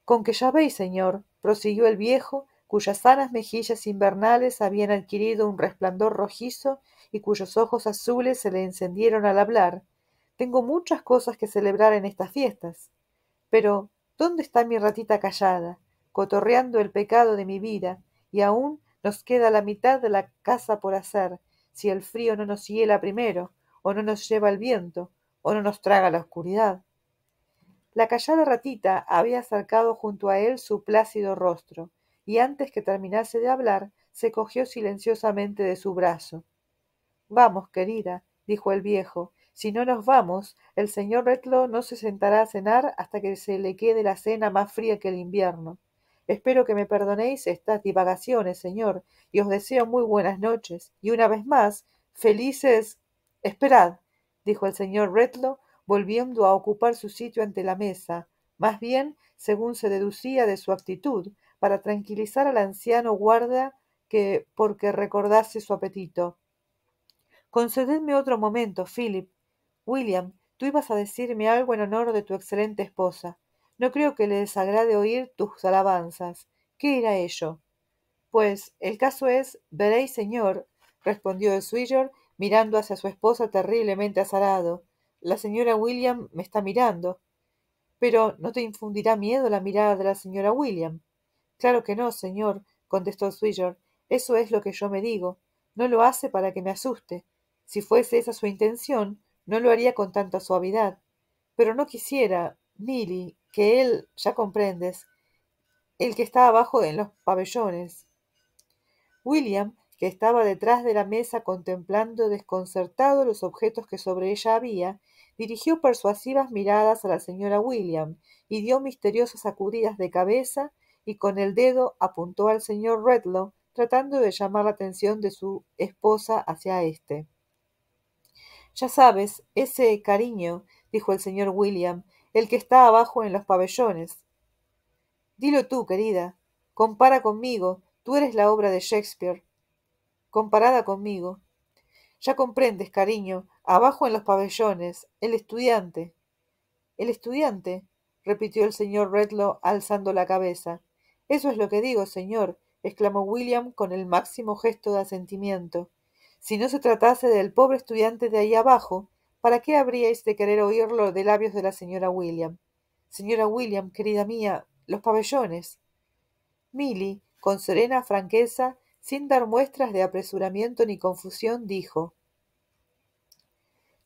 Speaker 2: Con que ya veis, señor, prosiguió el viejo, cuyas sanas mejillas invernales habían adquirido un resplandor rojizo y cuyos ojos azules se le encendieron al hablar. Tengo muchas cosas que celebrar en estas fiestas. Pero, ¿dónde está mi ratita callada, cotorreando el pecado de mi vida, y aún nos queda la mitad de la casa por hacer, si el frío no nos hiela primero, o no nos lleva el viento, o no nos traga la oscuridad. La callada ratita había acercado junto a él su plácido rostro, y antes que terminase de hablar, se cogió silenciosamente de su brazo. Vamos, querida, dijo el viejo, si no nos vamos, el señor Retlo no se sentará a cenar hasta que se le quede la cena más fría que el invierno. Espero que me perdonéis estas divagaciones, Señor, y os deseo muy buenas noches. Y una vez más, felices. Esperad, dijo el señor Redlaw, volviendo a ocupar su sitio ante la mesa, más bien, según se deducía de su actitud, para tranquilizar al anciano guarda que porque recordase su apetito. Concededme otro momento, Philip. William, tú ibas a decirme algo en honor de tu excelente esposa. No creo que le desagrade oír tus alabanzas. ¿Qué irá ello? Pues el caso es, veréis, señor, respondió el suyor, mirando hacia su esposa terriblemente azarado. La señora William me está mirando. Pero ¿no te infundirá miedo la mirada de la señora William? Claro que no, señor, contestó suyor. Eso es lo que yo me digo. No lo hace para que me asuste. Si fuese esa su intención, no lo haría con tanta suavidad. Pero no quisiera, Milly, que él, ya comprendes, el que está abajo en los pabellones. William, que estaba detrás de la mesa contemplando desconcertado los objetos que sobre ella había, dirigió persuasivas miradas a la señora William y dio misteriosas sacudidas de cabeza y con el dedo apuntó al señor Redlow, tratando de llamar la atención de su esposa hacia éste. Ya sabes, ese cariño, dijo el señor William, el que está abajo en los pabellones. Dilo tú, querida. Compara conmigo. Tú eres la obra de Shakespeare. Comparada conmigo. Ya comprendes, cariño. Abajo en los pabellones. El estudiante. El estudiante, repitió el señor Redlow alzando la cabeza. Eso es lo que digo, señor, exclamó William con el máximo gesto de asentimiento. Si no se tratase del pobre estudiante de ahí abajo, ¿Para qué habríais de este querer oírlo de labios de la señora William? Señora William, querida mía, los pabellones. Milly, con serena franqueza, sin dar muestras de apresuramiento ni confusión, dijo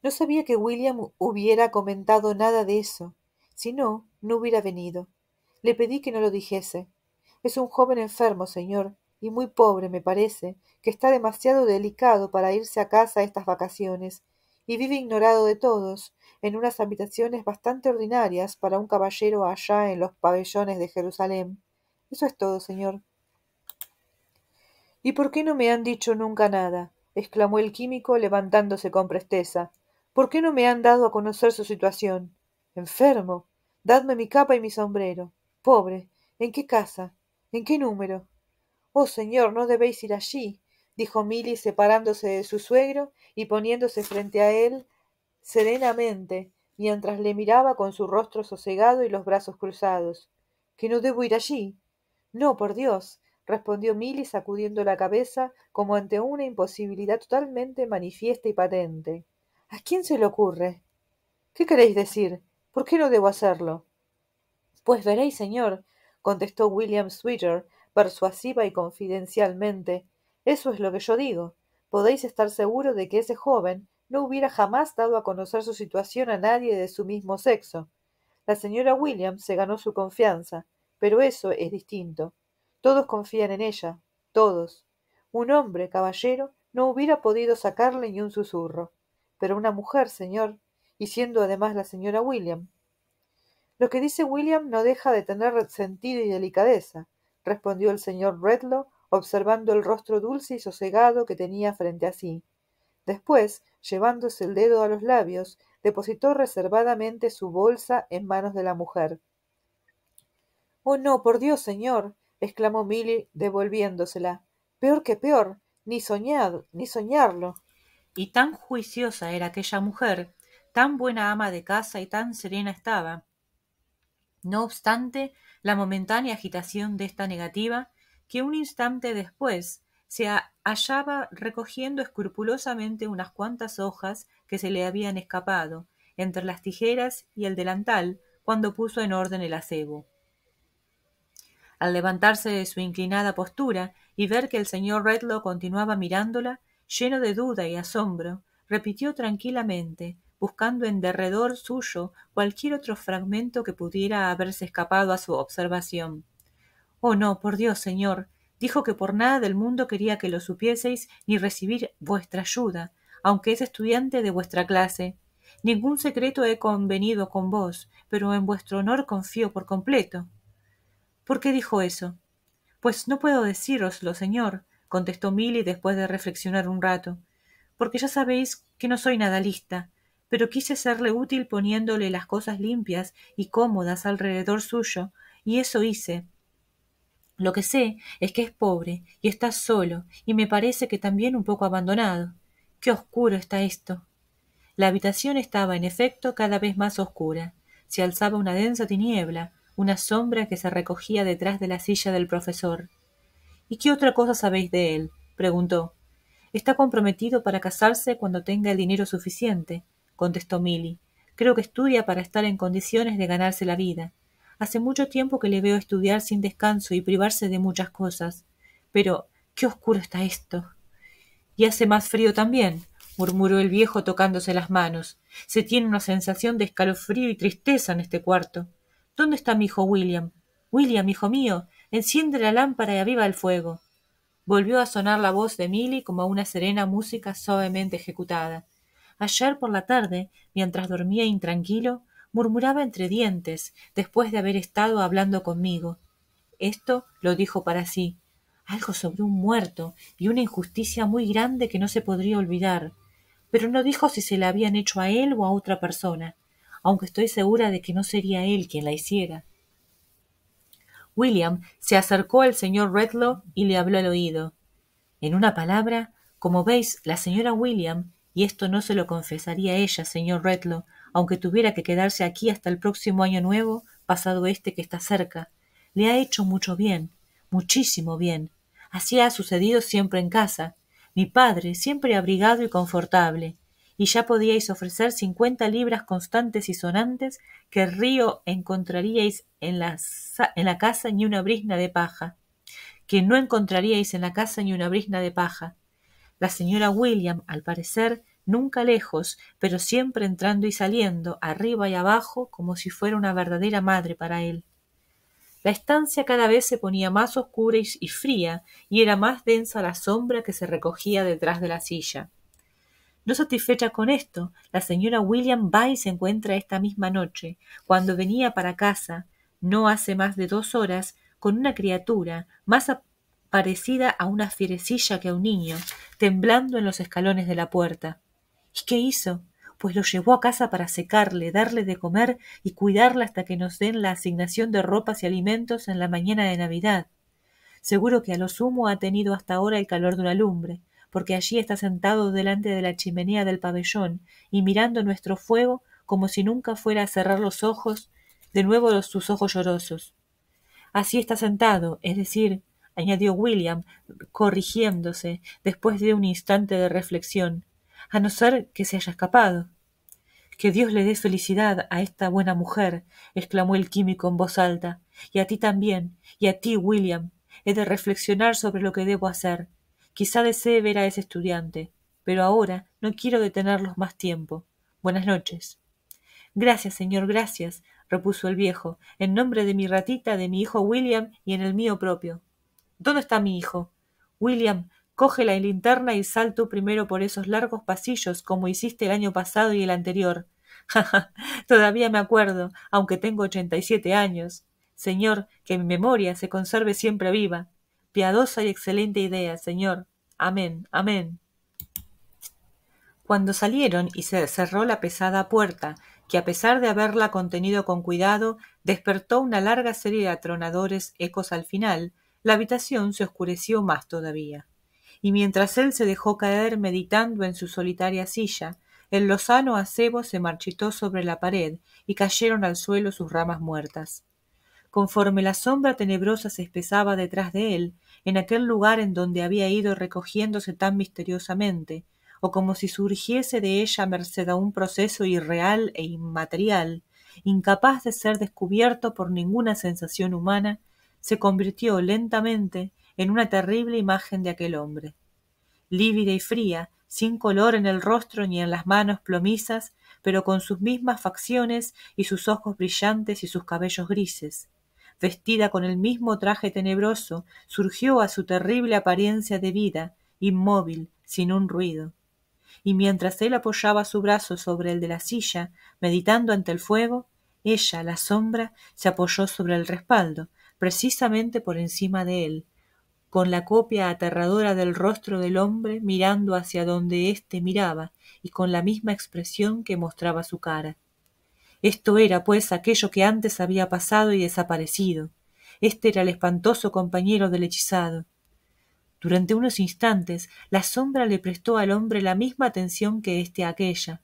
Speaker 2: No sabía que William hubiera comentado nada de eso. Si no, no hubiera venido. Le pedí que no lo dijese. Es un joven enfermo, señor, y muy pobre, me parece, que está demasiado delicado para irse a casa estas vacaciones, y vive ignorado de todos, en unas habitaciones bastante ordinarias para un caballero allá en los pabellones de Jerusalén. Eso es todo, señor. ¿Y por qué no me han dicho nunca nada? exclamó el químico levantándose con presteza. ¿Por qué no me han dado a conocer su situación? Enfermo. Dadme mi capa y mi sombrero. Pobre. ¿En qué casa? ¿En qué número? Oh, señor, no debéis ir allí dijo Milly separándose de su suegro y poniéndose frente a él serenamente, mientras le miraba con su rostro sosegado y los brazos cruzados. ¿Que no debo ir allí? No, por Dios, respondió Milly sacudiendo la cabeza como ante una imposibilidad totalmente manifiesta y patente. ¿A quién se le ocurre? ¿Qué queréis decir? ¿Por qué no debo hacerlo? Pues veréis, señor, contestó William Sweeter, persuasiva y confidencialmente, eso es lo que yo digo. Podéis estar seguro de que ese joven no hubiera jamás dado a conocer su situación a nadie de su mismo sexo. La señora William se ganó su confianza, pero eso es distinto. Todos confían en ella, todos. Un hombre, caballero, no hubiera podido sacarle ni un susurro. Pero una mujer, señor, y siendo además la señora William. Lo que dice William no deja de tener sentido y delicadeza, respondió el señor observando el rostro dulce y sosegado que tenía frente a sí. Después, llevándose el dedo a los labios, depositó reservadamente su bolsa en manos de la mujer. Oh, no, por Dios, señor, exclamó Milly, devolviéndosela. Peor que peor, ni soñado, ni soñarlo.
Speaker 1: Y tan juiciosa era aquella mujer, tan buena ama de casa y tan serena estaba. No obstante, la momentánea agitación de esta negativa que un instante después se hallaba recogiendo escrupulosamente unas cuantas hojas que se le habían escapado entre las tijeras y el delantal cuando puso en orden el acebo. Al levantarse de su inclinada postura y ver que el señor Redlow continuaba mirándola, lleno de duda y asombro, repitió tranquilamente, buscando en derredor suyo cualquier otro fragmento que pudiera haberse escapado a su observación. Oh, no, por Dios, señor, dijo que por nada del mundo quería que lo supieseis ni recibir vuestra ayuda, aunque es estudiante de vuestra clase. Ningún secreto he convenido con vos, pero en vuestro honor confío por completo. ¿Por qué dijo eso? Pues no puedo decíroslo, señor, contestó Milly después de reflexionar un rato, porque ya sabéis que no soy nada lista, pero quise serle útil poniéndole las cosas limpias y cómodas alrededor suyo, y eso hice, lo que sé es que es pobre y está solo y me parece que también un poco abandonado. Qué oscuro está esto. La habitación estaba, en efecto, cada vez más oscura. Se alzaba una densa tiniebla, una sombra que se recogía detrás de la silla del profesor. ¿Y qué otra cosa sabéis de él? preguntó. Está comprometido para casarse cuando tenga el dinero suficiente, contestó Milly. Creo que estudia para estar en condiciones de ganarse la vida. Hace mucho tiempo que le veo estudiar sin descanso y privarse de muchas cosas. Pero qué oscuro está esto. Y hace más frío también, murmuró el viejo tocándose las manos. Se tiene una sensación de escalofrío y tristeza en este cuarto. ¿Dónde está mi hijo William? William, hijo mío, enciende la lámpara y aviva el fuego. Volvió a sonar la voz de Milly como una serena música suavemente ejecutada. Ayer por la tarde, mientras dormía intranquilo, murmuraba entre dientes después de haber estado hablando conmigo. Esto lo dijo para sí. Algo sobre un muerto y una injusticia muy grande que no se podría olvidar. Pero no dijo si se la habían hecho a él o a otra persona, aunque estoy segura de que no sería él quien la hiciera. William se acercó al señor Redlow y le habló al oído. En una palabra, como veis, la señora William, y esto no se lo confesaría ella, señor Redlow, aunque tuviera que quedarse aquí hasta el próximo año nuevo, pasado este que está cerca. Le ha hecho mucho bien, muchísimo bien. Así ha sucedido siempre en casa. Mi padre, siempre abrigado y confortable. Y ya podíais ofrecer cincuenta libras constantes y sonantes que río encontraríais en en la casa ni una brisna de paja. Que no encontraríais en la casa ni una brisna de paja. La señora William, al parecer, nunca lejos, pero siempre entrando y saliendo, arriba y abajo, como si fuera una verdadera madre para él. La estancia cada vez se ponía más oscura y fría, y era más densa la sombra que se recogía detrás de la silla. No satisfecha con esto, la señora William y se encuentra esta misma noche, cuando venía para casa, no hace más de dos horas, con una criatura más parecida a una fierecilla que a un niño, temblando en los escalones de la puerta. ¿Y qué hizo? Pues lo llevó a casa para secarle, darle de comer y cuidarla hasta que nos den la asignación de ropas y alimentos en la mañana de Navidad. Seguro que a lo sumo ha tenido hasta ahora el calor de una lumbre, porque allí está sentado delante de la chimenea del pabellón y mirando nuestro fuego como si nunca fuera a cerrar los ojos, de nuevo los, sus ojos llorosos. Así está sentado, es decir, añadió William, corrigiéndose, después de un instante de reflexión, a no ser que se haya escapado. Que Dios le dé felicidad a esta buena mujer, exclamó el químico en voz alta, y a ti también, y a ti, William. He de reflexionar sobre lo que debo hacer. Quizá desee ver a ese estudiante, pero ahora no quiero detenerlos más tiempo. Buenas noches. Gracias, señor, gracias, repuso el viejo, en nombre de mi ratita, de mi hijo William y en el mío propio. ¿Dónde está mi hijo? William, Coge la linterna y salto primero por esos largos pasillos, como hiciste el año pasado y el anterior. Todavía me acuerdo, aunque tengo ochenta y siete años. Señor, que mi memoria se conserve siempre viva. Piadosa y excelente idea, Señor. Amén, amén. Cuando salieron y se cerró la pesada puerta, que a pesar de haberla contenido con cuidado, despertó una larga serie de atronadores ecos al final, la habitación se oscureció más todavía y mientras él se dejó caer meditando en su solitaria silla, el lozano acebo se marchitó sobre la pared y cayeron al suelo sus ramas muertas. Conforme la sombra tenebrosa se espesaba detrás de él, en aquel lugar en donde había ido recogiéndose tan misteriosamente, o como si surgiese de ella merced a un proceso irreal e inmaterial, incapaz de ser descubierto por ninguna sensación humana, se convirtió lentamente en una terrible imagen de aquel hombre. Lívida y fría, sin color en el rostro ni en las manos plomizas, pero con sus mismas facciones y sus ojos brillantes y sus cabellos grises. Vestida con el mismo traje tenebroso, surgió a su terrible apariencia de vida, inmóvil, sin un ruido. Y mientras él apoyaba su brazo sobre el de la silla, meditando ante el fuego, ella, la sombra, se apoyó sobre el respaldo, precisamente por encima de él, con la copia aterradora del rostro del hombre mirando hacia donde éste miraba y con la misma expresión que mostraba su cara. Esto era, pues, aquello que antes había pasado y desaparecido. Este era el espantoso compañero del hechizado. Durante unos instantes la sombra le prestó al hombre la misma atención que éste a aquella.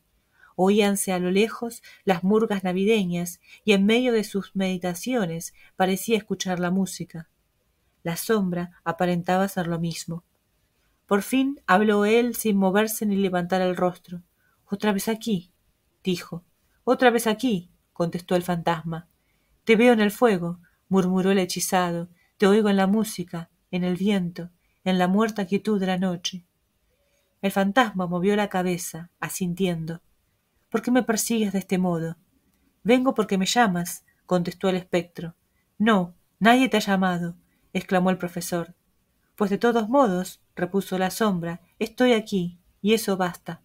Speaker 1: Oíanse a lo lejos las murgas navideñas y en medio de sus meditaciones parecía escuchar la música. La sombra aparentaba ser lo mismo. Por fin habló él sin moverse ni levantar el rostro. Otra vez aquí, dijo. Otra vez aquí, contestó el fantasma. Te veo en el fuego, murmuró el hechizado. Te oigo en la música, en el viento, en la muerta quietud de la noche. El fantasma movió la cabeza, asintiendo. ¿Por qué me persigues de este modo? Vengo porque me llamas, contestó el espectro. No, nadie te ha llamado exclamó el profesor. Pues de todos modos, repuso la sombra, estoy aquí, y eso basta.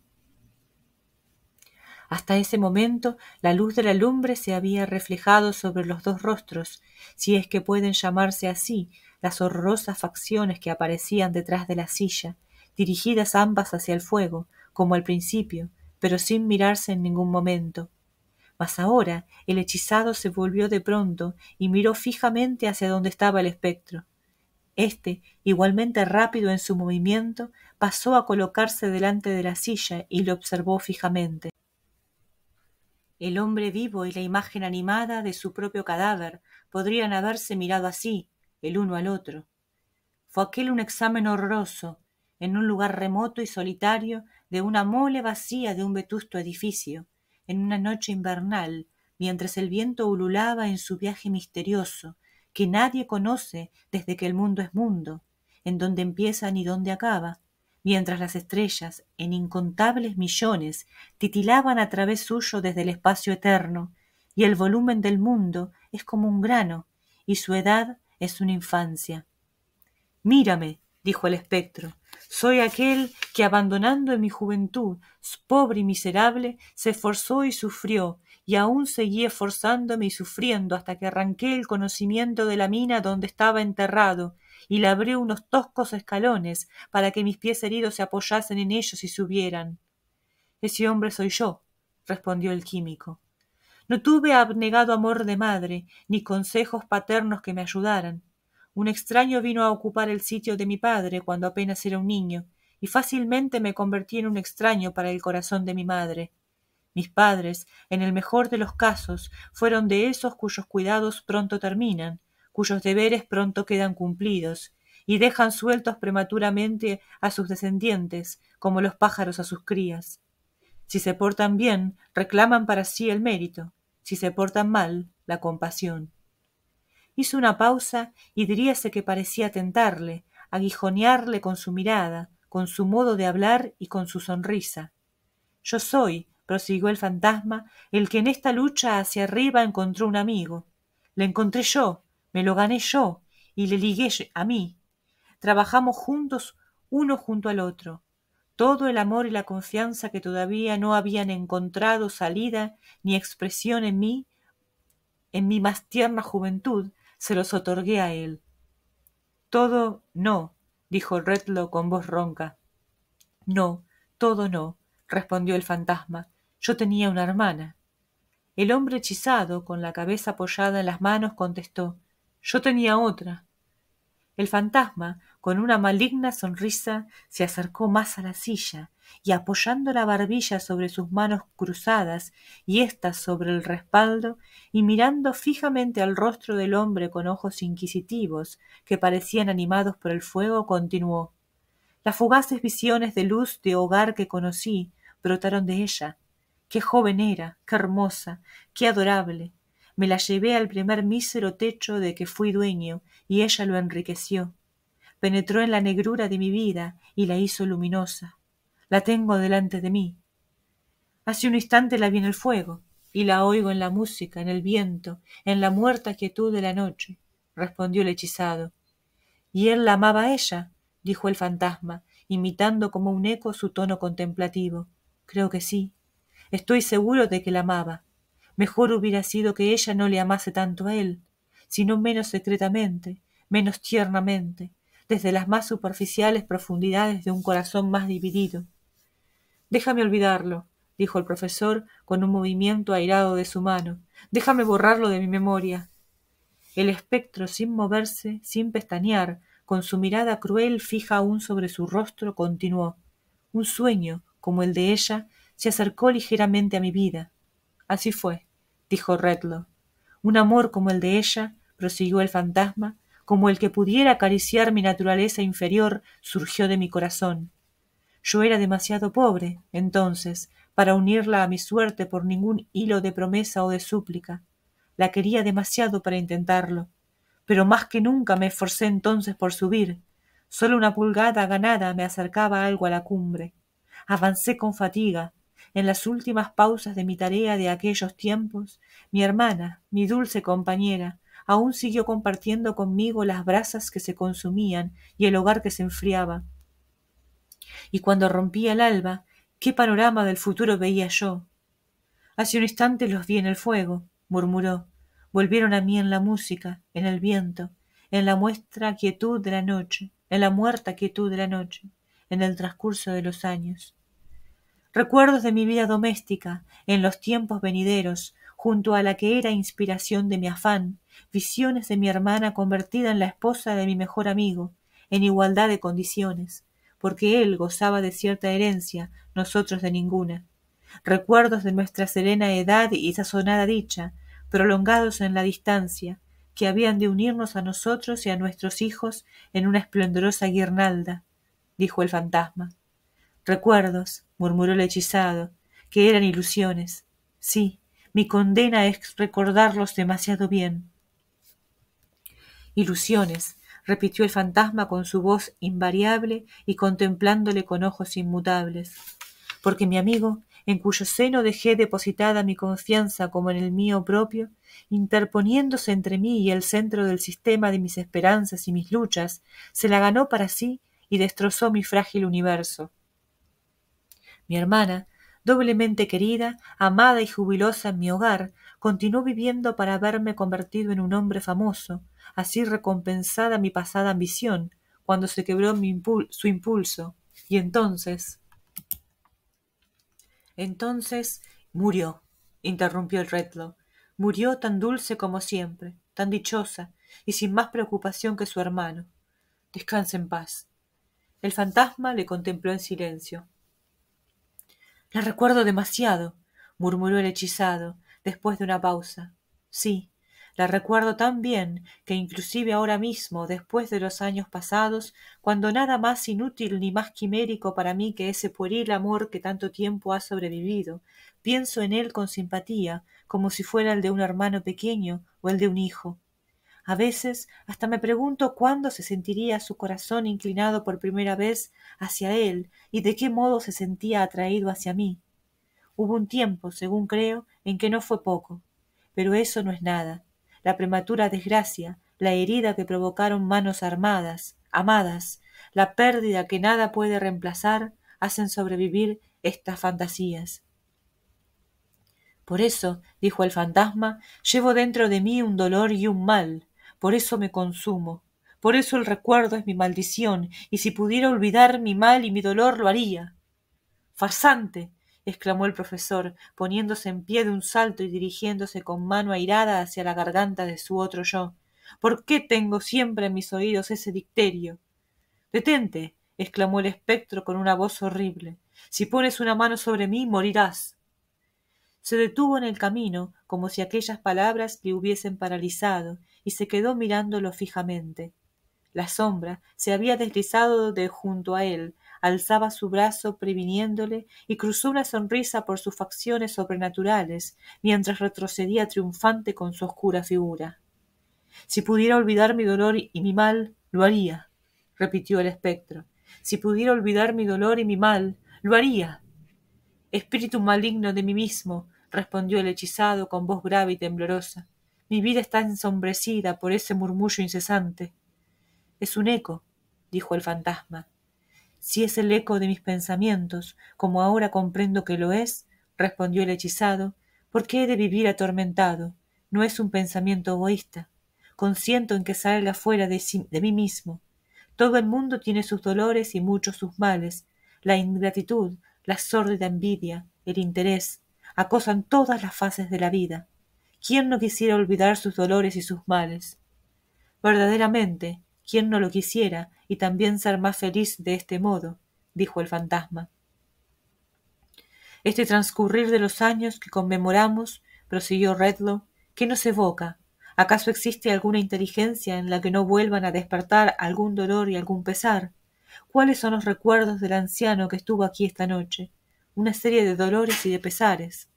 Speaker 1: Hasta ese momento la luz de la lumbre se había reflejado sobre los dos rostros, si es que pueden llamarse así las horrorosas facciones que aparecían detrás de la silla, dirigidas ambas hacia el fuego, como al principio, pero sin mirarse en ningún momento, mas ahora el hechizado se volvió de pronto y miró fijamente hacia donde estaba el espectro. Este, igualmente rápido en su movimiento, pasó a colocarse delante de la silla y lo observó fijamente. El hombre vivo y la imagen animada de su propio cadáver podrían haberse mirado así, el uno al otro. Fue aquel un examen horroroso, en un lugar remoto y solitario, de una mole vacía de un vetusto edificio, en una noche invernal, mientras el viento ululaba en su viaje misterioso, que nadie conoce desde que el mundo es mundo, en donde empieza ni dónde acaba, mientras las estrellas, en incontables millones, titilaban a través suyo desde el espacio eterno, y el volumen del mundo es como un grano, y su edad es una infancia. Mírame, dijo el espectro. Soy aquel que, abandonando en mi juventud, pobre y miserable, se esforzó y sufrió, y aún seguí esforzándome y sufriendo hasta que arranqué el conocimiento de la mina donde estaba enterrado, y abrió unos toscos escalones para que mis pies heridos se apoyasen en ellos y subieran. Ese hombre soy yo, respondió el químico. No tuve abnegado amor de madre, ni consejos paternos que me ayudaran un extraño vino a ocupar el sitio de mi padre cuando apenas era un niño, y fácilmente me convertí en un extraño para el corazón de mi madre. Mis padres, en el mejor de los casos, fueron de esos cuyos cuidados pronto terminan, cuyos deberes pronto quedan cumplidos, y dejan sueltos prematuramente a sus descendientes, como los pájaros a sus crías. Si se portan bien, reclaman para sí el mérito, si se portan mal, la compasión. Hizo una pausa y diríase que parecía tentarle, aguijonearle con su mirada, con su modo de hablar y con su sonrisa. Yo soy, prosiguió el fantasma, el que en esta lucha hacia arriba encontró un amigo. Le encontré yo, me lo gané yo y le ligué a mí. Trabajamos juntos, uno junto al otro. Todo el amor y la confianza que todavía no habían encontrado salida ni expresión en mí, en mi más tierna juventud, se los otorgué a él. Todo no, dijo Redlo con voz ronca. No, todo no, respondió el fantasma. Yo tenía una hermana. El hombre hechizado, con la cabeza apoyada en las manos, contestó Yo tenía otra. El fantasma, con una maligna sonrisa, se acercó más a la silla y apoyando la barbilla sobre sus manos cruzadas y éstas sobre el respaldo, y mirando fijamente al rostro del hombre con ojos inquisitivos que parecían animados por el fuego, continuó Las fugaces visiones de luz de hogar que conocí brotaron de ella. Qué joven era, qué hermosa, qué adorable. Me la llevé al primer mísero techo de que fui dueño, y ella lo enriqueció. Penetró en la negrura de mi vida y la hizo luminosa la tengo delante de mí. Hace un instante la vi en el fuego, y la oigo en la música, en el viento, en la muerta quietud de la noche, respondió el hechizado. Y él la amaba a ella, dijo el fantasma, imitando como un eco su tono contemplativo. Creo que sí. Estoy seguro de que la amaba. Mejor hubiera sido que ella no le amase tanto a él, sino menos secretamente, menos tiernamente, desde las más superficiales profundidades de un corazón más dividido. Déjame olvidarlo, dijo el profesor con un movimiento airado de su mano. Déjame borrarlo de mi memoria. El espectro, sin moverse, sin pestañear, con su mirada cruel fija aún sobre su rostro, continuó. Un sueño, como el de ella, se acercó ligeramente a mi vida. Así fue, dijo Redlo. Un amor como el de ella, prosiguió el fantasma, como el que pudiera acariciar mi naturaleza inferior, surgió de mi corazón. Yo era demasiado pobre, entonces, para unirla a mi suerte por ningún hilo de promesa o de súplica. La quería demasiado para intentarlo. Pero más que nunca me esforcé entonces por subir. Solo una pulgada ganada me acercaba algo a la cumbre. Avancé con fatiga. En las últimas pausas de mi tarea de aquellos tiempos, mi hermana, mi dulce compañera, aún siguió compartiendo conmigo las brasas que se consumían y el hogar que se enfriaba y cuando rompía el alba, qué panorama del futuro veía yo. Hace un instante los vi en el fuego, murmuró. Volvieron a mí en la música, en el viento, en la muestra quietud de la noche, en la muerta quietud de la noche, en el transcurso de los años. Recuerdos de mi vida doméstica, en los tiempos venideros, junto a la que era inspiración de mi afán, visiones de mi hermana convertida en la esposa de mi mejor amigo, en igualdad de condiciones, porque él gozaba de cierta herencia, nosotros de ninguna. Recuerdos de nuestra serena edad y sazonada dicha, prolongados en la distancia, que habían de unirnos a nosotros y a nuestros hijos en una esplendorosa guirnalda, dijo el fantasma. Recuerdos, murmuró el hechizado, que eran ilusiones. Sí, mi condena es recordarlos demasiado bien. Ilusiones, repitió el fantasma con su voz invariable y contemplándole con ojos inmutables. Porque mi amigo, en cuyo seno dejé depositada mi confianza como en el mío propio, interponiéndose entre mí y el centro del sistema de mis esperanzas y mis luchas, se la ganó para sí y destrozó mi frágil universo. Mi hermana, doblemente querida, amada y jubilosa en mi hogar, continuó viviendo para verme convertido en un hombre famoso, así recompensada mi pasada ambición, cuando se quebró su impulso. Y entonces... Entonces murió, interrumpió el retlo. Murió tan dulce como siempre, tan dichosa, y sin más preocupación que su hermano. Descanse en paz. El fantasma le contempló en silencio. La recuerdo demasiado, murmuró el hechizado, después de una pausa. Sí, la recuerdo tan bien que inclusive ahora mismo, después de los años pasados, cuando nada más inútil ni más quimérico para mí que ese pueril amor que tanto tiempo ha sobrevivido, pienso en él con simpatía, como si fuera el de un hermano pequeño o el de un hijo. A veces hasta me pregunto cuándo se sentiría su corazón inclinado por primera vez hacia él y de qué modo se sentía atraído hacia mí. Hubo un tiempo, según creo, en que no fue poco. Pero eso no es nada la prematura desgracia, la herida que provocaron manos armadas, amadas, la pérdida que nada puede reemplazar, hacen sobrevivir estas fantasías. Por eso, dijo el fantasma, llevo dentro de mí un dolor y un mal, por eso me consumo, por eso el recuerdo es mi maldición, y si pudiera olvidar mi mal y mi dolor lo haría. Farsante, exclamó el profesor, poniéndose en pie de un salto y dirigiéndose con mano airada hacia la garganta de su otro yo. ¿Por qué tengo siempre en mis oídos ese dicterio? Detente, exclamó el espectro con una voz horrible. Si pones una mano sobre mí, morirás. Se detuvo en el camino, como si aquellas palabras le hubiesen paralizado, y se quedó mirándolo fijamente. La sombra se había deslizado de junto a él, alzaba su brazo previniéndole y cruzó una sonrisa por sus facciones sobrenaturales mientras retrocedía triunfante con su oscura figura. Si pudiera olvidar mi dolor y mi mal, lo haría, repitió el espectro. Si pudiera olvidar mi dolor y mi mal, lo haría. Espíritu maligno de mí mismo, respondió el hechizado con voz grave y temblorosa. Mi vida está ensombrecida por ese murmullo incesante. Es un eco, dijo el fantasma. Si es el eco de mis pensamientos, como ahora comprendo que lo es, respondió el hechizado, ¿por qué he de vivir atormentado? No es un pensamiento egoísta. Consiento en que salga fuera de, mí mismo. Todo el mundo tiene sus dolores y muchos sus males. La ingratitud, la sórdida envidia, el interés, acosan todas las fases de la vida. ¿Quién no quisiera olvidar sus dolores y sus males? Verdaderamente, ¿quién no lo quisiera y también ser más feliz de este modo, dijo el fantasma. Este transcurrir de los años que conmemoramos, prosiguió Redlow, ¿qué nos evoca? ¿Acaso existe alguna inteligencia en la que no vuelvan a despertar algún dolor y algún pesar? ¿Cuáles son los recuerdos del anciano que estuvo aquí esta noche? Una serie de dolores y de pesares.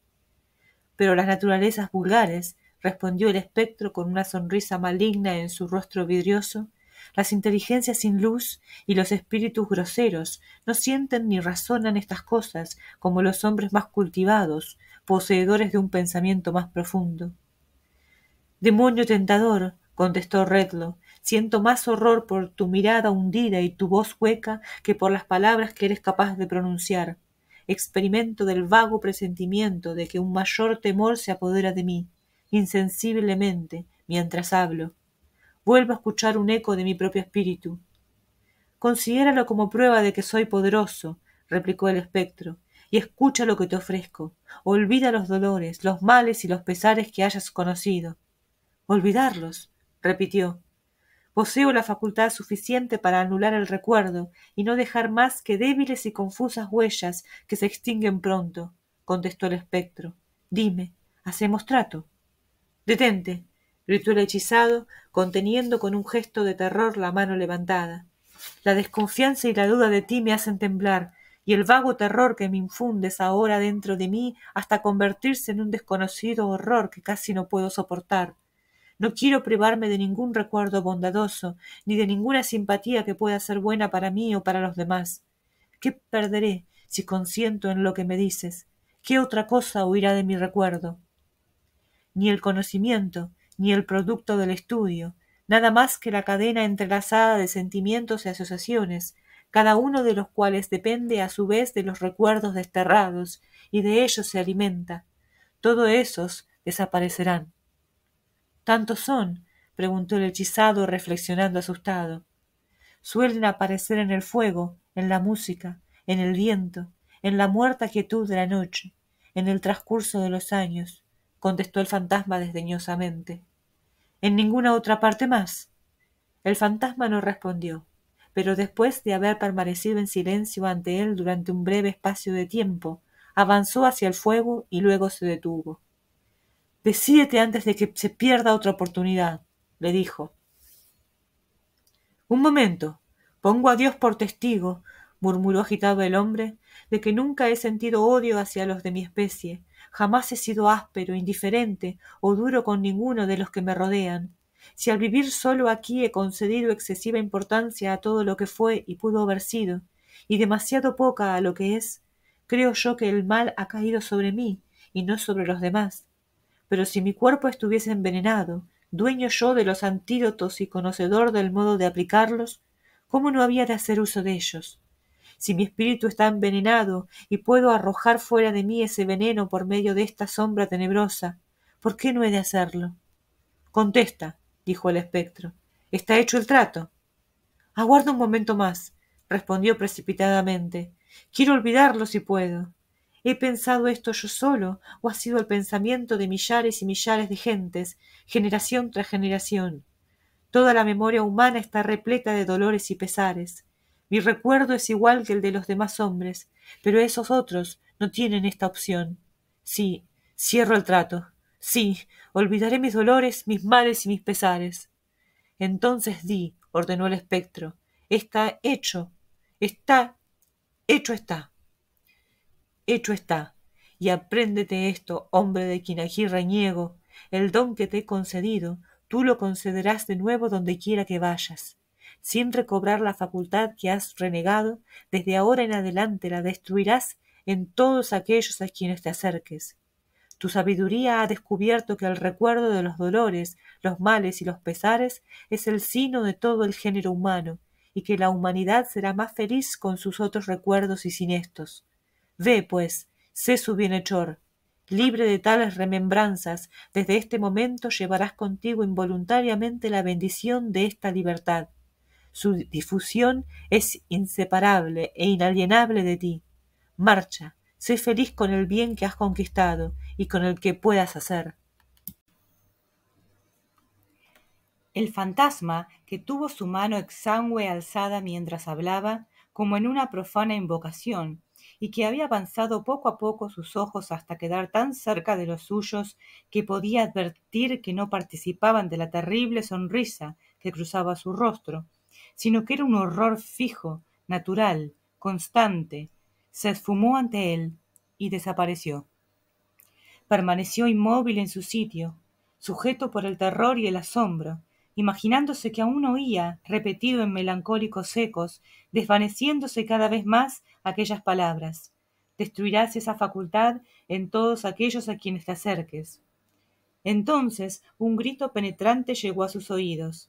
Speaker 1: Pero las naturalezas vulgares, respondió el espectro con una sonrisa maligna en su rostro vidrioso, las inteligencias sin luz y los espíritus groseros no sienten ni razonan estas cosas como los hombres más cultivados, poseedores de un pensamiento más profundo. Demonio tentador, contestó Redlo, siento más horror por tu mirada hundida y tu voz hueca que por las palabras que eres capaz de pronunciar. Experimento del vago presentimiento de que un mayor temor se apodera de mí, insensiblemente, mientras hablo vuelvo a escuchar un eco de mi propio espíritu. Considéralo como prueba de que soy poderoso, replicó el espectro, y escucha lo que te ofrezco. Olvida los dolores, los males y los pesares que hayas conocido. Olvidarlos, repitió. Poseo la facultad suficiente para anular el recuerdo y no dejar más que débiles y confusas huellas que se extinguen pronto, contestó el espectro. Dime, hacemos trato. Detente, gritó hechizado, conteniendo con un gesto de terror la mano levantada. La desconfianza y la duda de ti me hacen temblar, y el vago terror que me infundes ahora dentro de mí hasta convertirse en un desconocido horror que casi no puedo soportar. No quiero privarme de ningún recuerdo bondadoso, ni de ninguna simpatía que pueda ser buena para mí o para los demás. ¿Qué perderé si consiento en lo que me dices? ¿Qué otra cosa huirá de mi recuerdo? Ni el conocimiento, ni el producto del estudio, nada más que la cadena entrelazada de sentimientos y asociaciones, cada uno de los cuales depende a su vez de los recuerdos desterrados y de ellos se alimenta. Todos esos desaparecerán. ¿Tantos son? preguntó el hechizado reflexionando asustado. Suelen aparecer en el fuego, en la música, en el viento, en la muerta quietud de la noche, en el transcurso de los años, contestó el fantasma desdeñosamente. En ninguna otra parte más. El fantasma no respondió, pero después de haber permanecido en silencio ante él durante un breve espacio de tiempo, avanzó hacia el fuego y luego se detuvo. Decídete antes de que se pierda otra oportunidad, le dijo. Un momento. Pongo a Dios por testigo, murmuró agitado el hombre, de que nunca he sentido odio hacia los de mi especie, Jamás he sido áspero, indiferente o duro con ninguno de los que me rodean. Si al vivir solo aquí he concedido excesiva importancia a todo lo que fue y pudo haber sido, y demasiado poca a lo que es, creo yo que el mal ha caído sobre mí y no sobre los demás. Pero si mi cuerpo estuviese envenenado, dueño yo de los antídotos y conocedor del modo de aplicarlos, ¿cómo no había de hacer uso de ellos? si mi espíritu está envenenado y puedo arrojar fuera de mí ese veneno por medio de esta sombra tenebrosa, ¿por qué no he de hacerlo? Contesta, dijo el espectro. Está hecho el trato. Aguarda un momento más, respondió precipitadamente. Quiero olvidarlo si puedo. ¿He pensado esto yo solo, o ha sido el pensamiento de millares y millares de gentes, generación tras generación? Toda la memoria humana está repleta de dolores y pesares. Mi recuerdo es igual que el de los demás hombres, pero esos otros no tienen esta opción. Sí, cierro el trato. Sí, olvidaré mis dolores, mis males y mis pesares. Entonces di, ordenó el espectro. Está hecho. Está. Hecho está. Hecho está. Y apréndete esto, hombre de quien aquí reniego. El don que te he concedido, tú lo concederás de nuevo donde quiera que vayas sin recobrar la facultad que has renegado, desde ahora en adelante la destruirás en todos aquellos a quienes te acerques. Tu sabiduría ha descubierto que el recuerdo de los dolores, los males y los pesares es el sino de todo el género humano, y que la humanidad será más feliz con sus otros recuerdos y sin estos. Ve, pues, sé su bienhechor. Libre de tales remembranzas, desde este momento llevarás contigo involuntariamente la bendición de esta libertad. Su difusión es inseparable e inalienable de ti. Marcha, sé feliz con el bien que has conquistado y con el que puedas hacer. El fantasma, que tuvo su mano exangüe alzada mientras hablaba, como en una profana invocación, y que había avanzado poco a poco sus ojos hasta quedar tan cerca de los suyos que podía advertir que no participaban de la terrible sonrisa que cruzaba su rostro, sino que era un horror fijo, natural, constante, se esfumó ante él y desapareció. Permaneció inmóvil en su sitio, sujeto por el terror y el asombro, imaginándose que aún oía, repetido en melancólicos ecos, desvaneciéndose cada vez más aquellas palabras. Destruirás esa facultad en todos aquellos a quienes te acerques. Entonces un grito penetrante llegó a sus oídos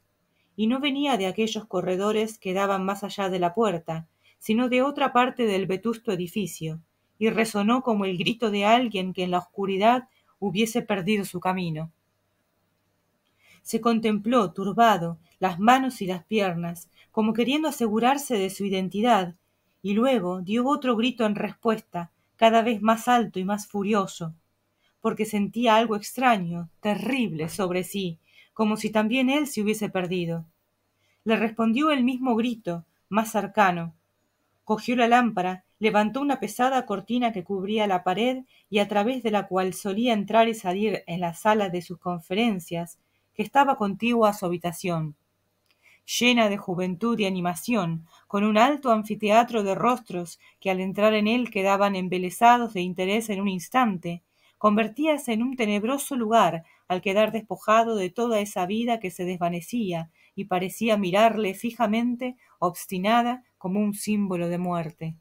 Speaker 1: y no venía de aquellos corredores que daban más allá de la puerta, sino de otra parte del vetusto edificio, y resonó como el grito de alguien que en la oscuridad hubiese perdido su camino. Se contempló, turbado, las manos y las piernas, como queriendo asegurarse de su identidad, y luego dio otro grito en respuesta, cada vez más alto y más furioso, porque sentía algo extraño, terrible sobre sí, como si también él se hubiese perdido. Le respondió el mismo grito, más cercano. Cogió la lámpara, levantó una pesada cortina que cubría la pared y a través de la cual solía entrar y salir en la sala de sus conferencias, que estaba contigua a su habitación. Llena de juventud y animación, con un alto anfiteatro de rostros que al entrar en él quedaban embelesados de interés en un instante, convertíase en un tenebroso lugar al quedar despojado de toda esa vida que se desvanecía y parecía mirarle fijamente, obstinada, como un símbolo de muerte.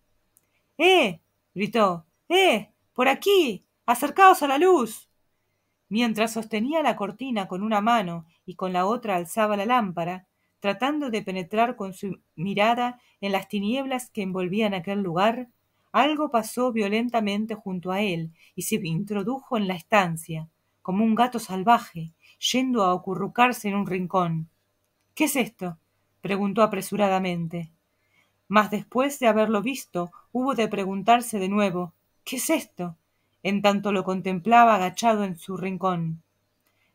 Speaker 1: ¡Eh! gritó. ¡Eh! ¡Por aquí! ¡Acercaos a la luz! Mientras sostenía la cortina con una mano y con la otra alzaba la lámpara, tratando de penetrar con su mirada en las tinieblas que envolvían aquel lugar, algo pasó violentamente junto a él y se introdujo en la estancia como un gato salvaje, yendo a ocurrucarse en un rincón. ¿Qué es esto? preguntó apresuradamente. Mas después de haberlo visto, hubo de preguntarse de nuevo ¿Qué es esto? en tanto lo contemplaba agachado en su rincón.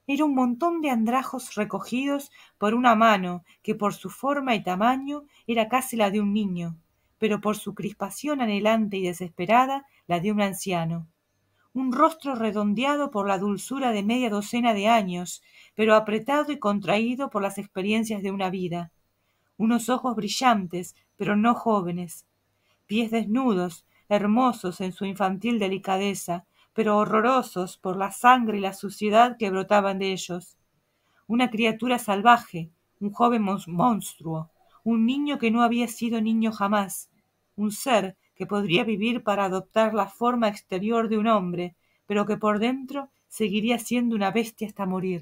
Speaker 1: Era un montón de andrajos recogidos por una mano que por su forma y tamaño era casi la de un niño, pero por su crispación anhelante y desesperada la de un anciano un rostro redondeado por la dulzura de media docena de años, pero apretado y contraído por las experiencias de una vida, unos ojos brillantes, pero no jóvenes, pies desnudos, hermosos en su infantil delicadeza, pero horrorosos por la sangre y la suciedad que brotaban de ellos, una criatura salvaje, un joven monstruo, un niño que no había sido niño jamás, un ser que podría vivir para adoptar la forma exterior de un hombre, pero que por dentro seguiría siendo una bestia hasta morir.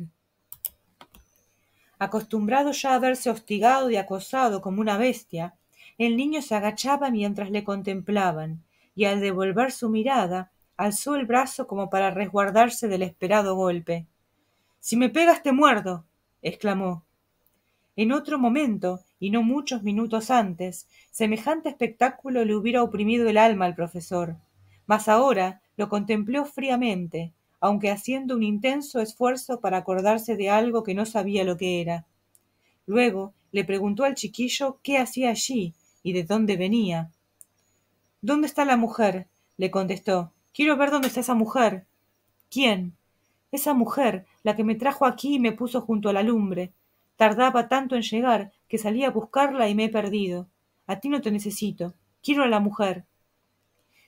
Speaker 1: Acostumbrado ya a verse hostigado y acosado como una bestia, el niño se agachaba mientras le contemplaban, y al devolver su mirada, alzó el brazo como para resguardarse del esperado golpe. Si me pegas te muerdo, exclamó, en otro momento, y no muchos minutos antes, semejante espectáculo le hubiera oprimido el alma al profesor. Mas ahora lo contempló fríamente, aunque haciendo un intenso esfuerzo para acordarse de algo que no sabía lo que era. Luego le preguntó al chiquillo qué hacía allí y de dónde venía. ¿Dónde está la mujer? le contestó. Quiero ver dónde está esa mujer. ¿Quién? Esa mujer, la que me trajo aquí y me puso junto a la lumbre. Tardaba tanto en llegar que salí a buscarla y me he perdido. A ti no te necesito. Quiero a la mujer.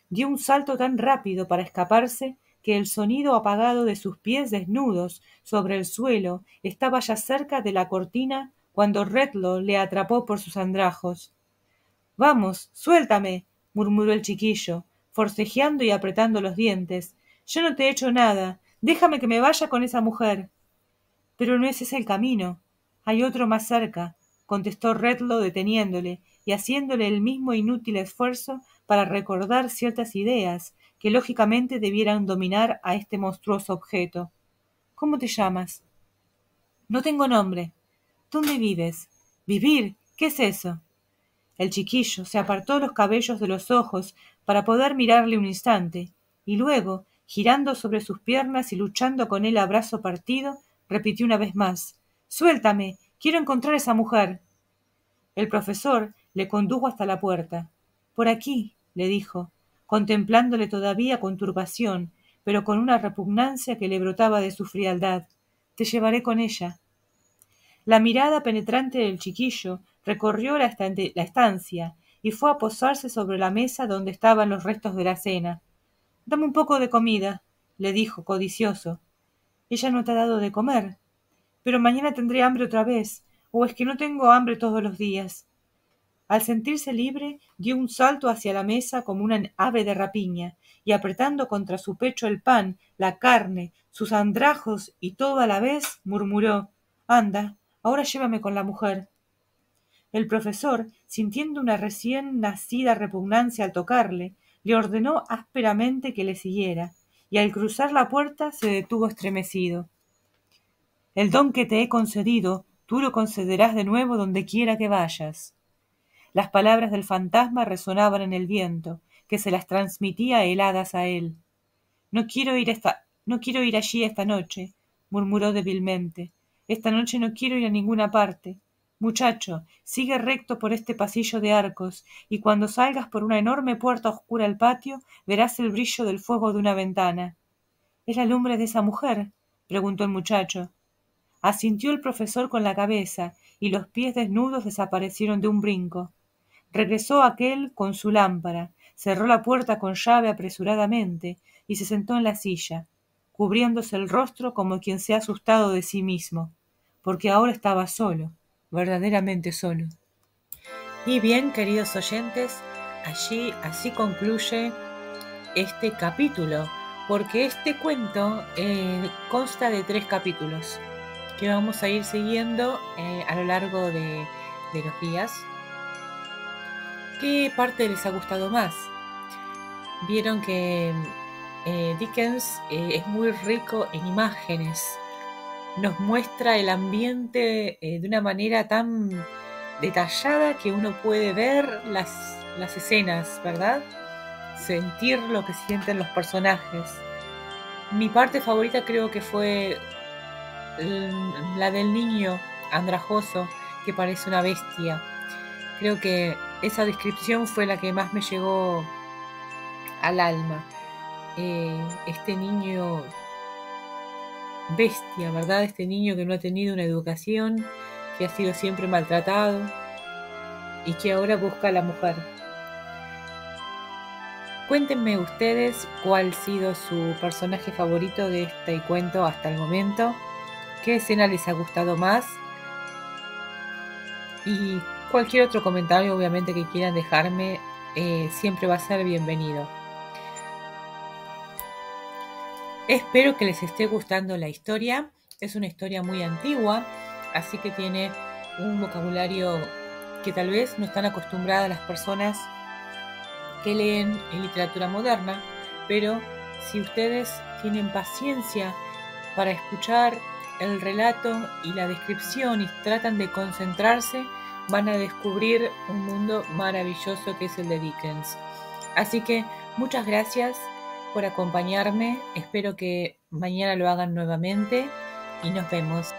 Speaker 1: Dio un salto tan rápido para escaparse que el sonido apagado de sus pies desnudos sobre el suelo estaba ya cerca de la cortina cuando Redlow le atrapó por sus andrajos. Vamos, suéltame, murmuró el chiquillo, forcejeando y apretando los dientes. Yo no te he hecho nada. Déjame que me vaya con esa mujer. Pero no es ese el camino, hay otro más cerca, contestó Redlo deteniéndole y haciéndole el mismo inútil esfuerzo para recordar ciertas ideas que lógicamente debieran dominar a este monstruoso objeto. ¿Cómo te llamas? No tengo nombre. ¿Dónde vives? ¿Vivir? ¿Qué es eso? El chiquillo se apartó los cabellos de los ojos para poder mirarle un instante, y luego, girando sobre sus piernas y luchando con él a brazo partido, repitió una vez más Suéltame. Quiero encontrar a esa mujer. El profesor le condujo hasta la puerta. Por aquí, le dijo, contemplándole todavía con turbación, pero con una repugnancia que le brotaba de su frialdad. Te llevaré con ella. La mirada penetrante del chiquillo recorrió la, la estancia y fue a posarse sobre la mesa donde estaban los restos de la cena. Dame un poco de comida, le dijo codicioso. Ella no te ha dado de comer, pero mañana tendré hambre otra vez, o es que no tengo hambre todos los días. Al sentirse libre, dio un salto hacia la mesa como una ave de rapiña, y apretando contra su pecho el pan, la carne, sus andrajos y todo a la vez, murmuró Anda, ahora llévame con la mujer. El profesor, sintiendo una recién nacida repugnancia al tocarle, le ordenó ásperamente que le siguiera, y al cruzar la puerta se detuvo estremecido. El don que te he concedido, tú lo concederás de nuevo donde quiera que vayas. Las palabras del fantasma resonaban en el viento, que se las transmitía heladas a él. No quiero ir, esta, no quiero ir allí esta noche, murmuró débilmente. Esta noche no quiero ir a ninguna parte. Muchacho, sigue recto por este pasillo de arcos, y cuando salgas por una enorme puerta oscura al patio, verás el brillo del fuego de una ventana. ¿Es la lumbre de esa mujer? preguntó el muchacho. Asintió el profesor con la cabeza, y los pies desnudos desaparecieron de un brinco. Regresó aquel con su lámpara, cerró la puerta con llave apresuradamente, y se sentó en la silla, cubriéndose el rostro como quien se ha asustado de sí mismo, porque ahora estaba solo, verdaderamente solo. Y bien, queridos oyentes, allí así concluye este capítulo, porque este cuento eh, consta de tres capítulos que vamos a ir siguiendo eh, a lo largo de, los días. ¿Qué parte les ha gustado más? Vieron que eh, Dickens eh, es muy rico en imágenes. Nos muestra el ambiente de una manera tan detallada que uno puede ver las, las escenas, ¿verdad? Sentir lo que sienten los personajes. Mi parte favorita creo que fue Mm, la del niño andrajoso que parece una bestia. Creo que esa descripción fue la que más me llegó al alma. Eh, este niño bestia, ¿verdad? Este niño que no ha tenido una educación, que ha sido siempre maltratado y que ahora busca a la mujer. Cuéntenme ustedes cuál ha sido su personaje favorito de este cuento hasta el momento qué escena les ha gustado más y cualquier otro comentario obviamente que quieran dejarme eh, siempre va a ser bienvenido. Espero que les esté gustando la historia. Es una historia muy antigua, así que tiene un vocabulario que tal vez no están acostumbradas las personas que leen en literatura moderna, pero si ustedes tienen paciencia para escuchar el relato y la descripción y tratan de concentrarse, van a descubrir un mundo maravilloso que es el de Dickens. Así que muchas gracias por acompañarme, espero que mañana lo hagan nuevamente y nos vemos.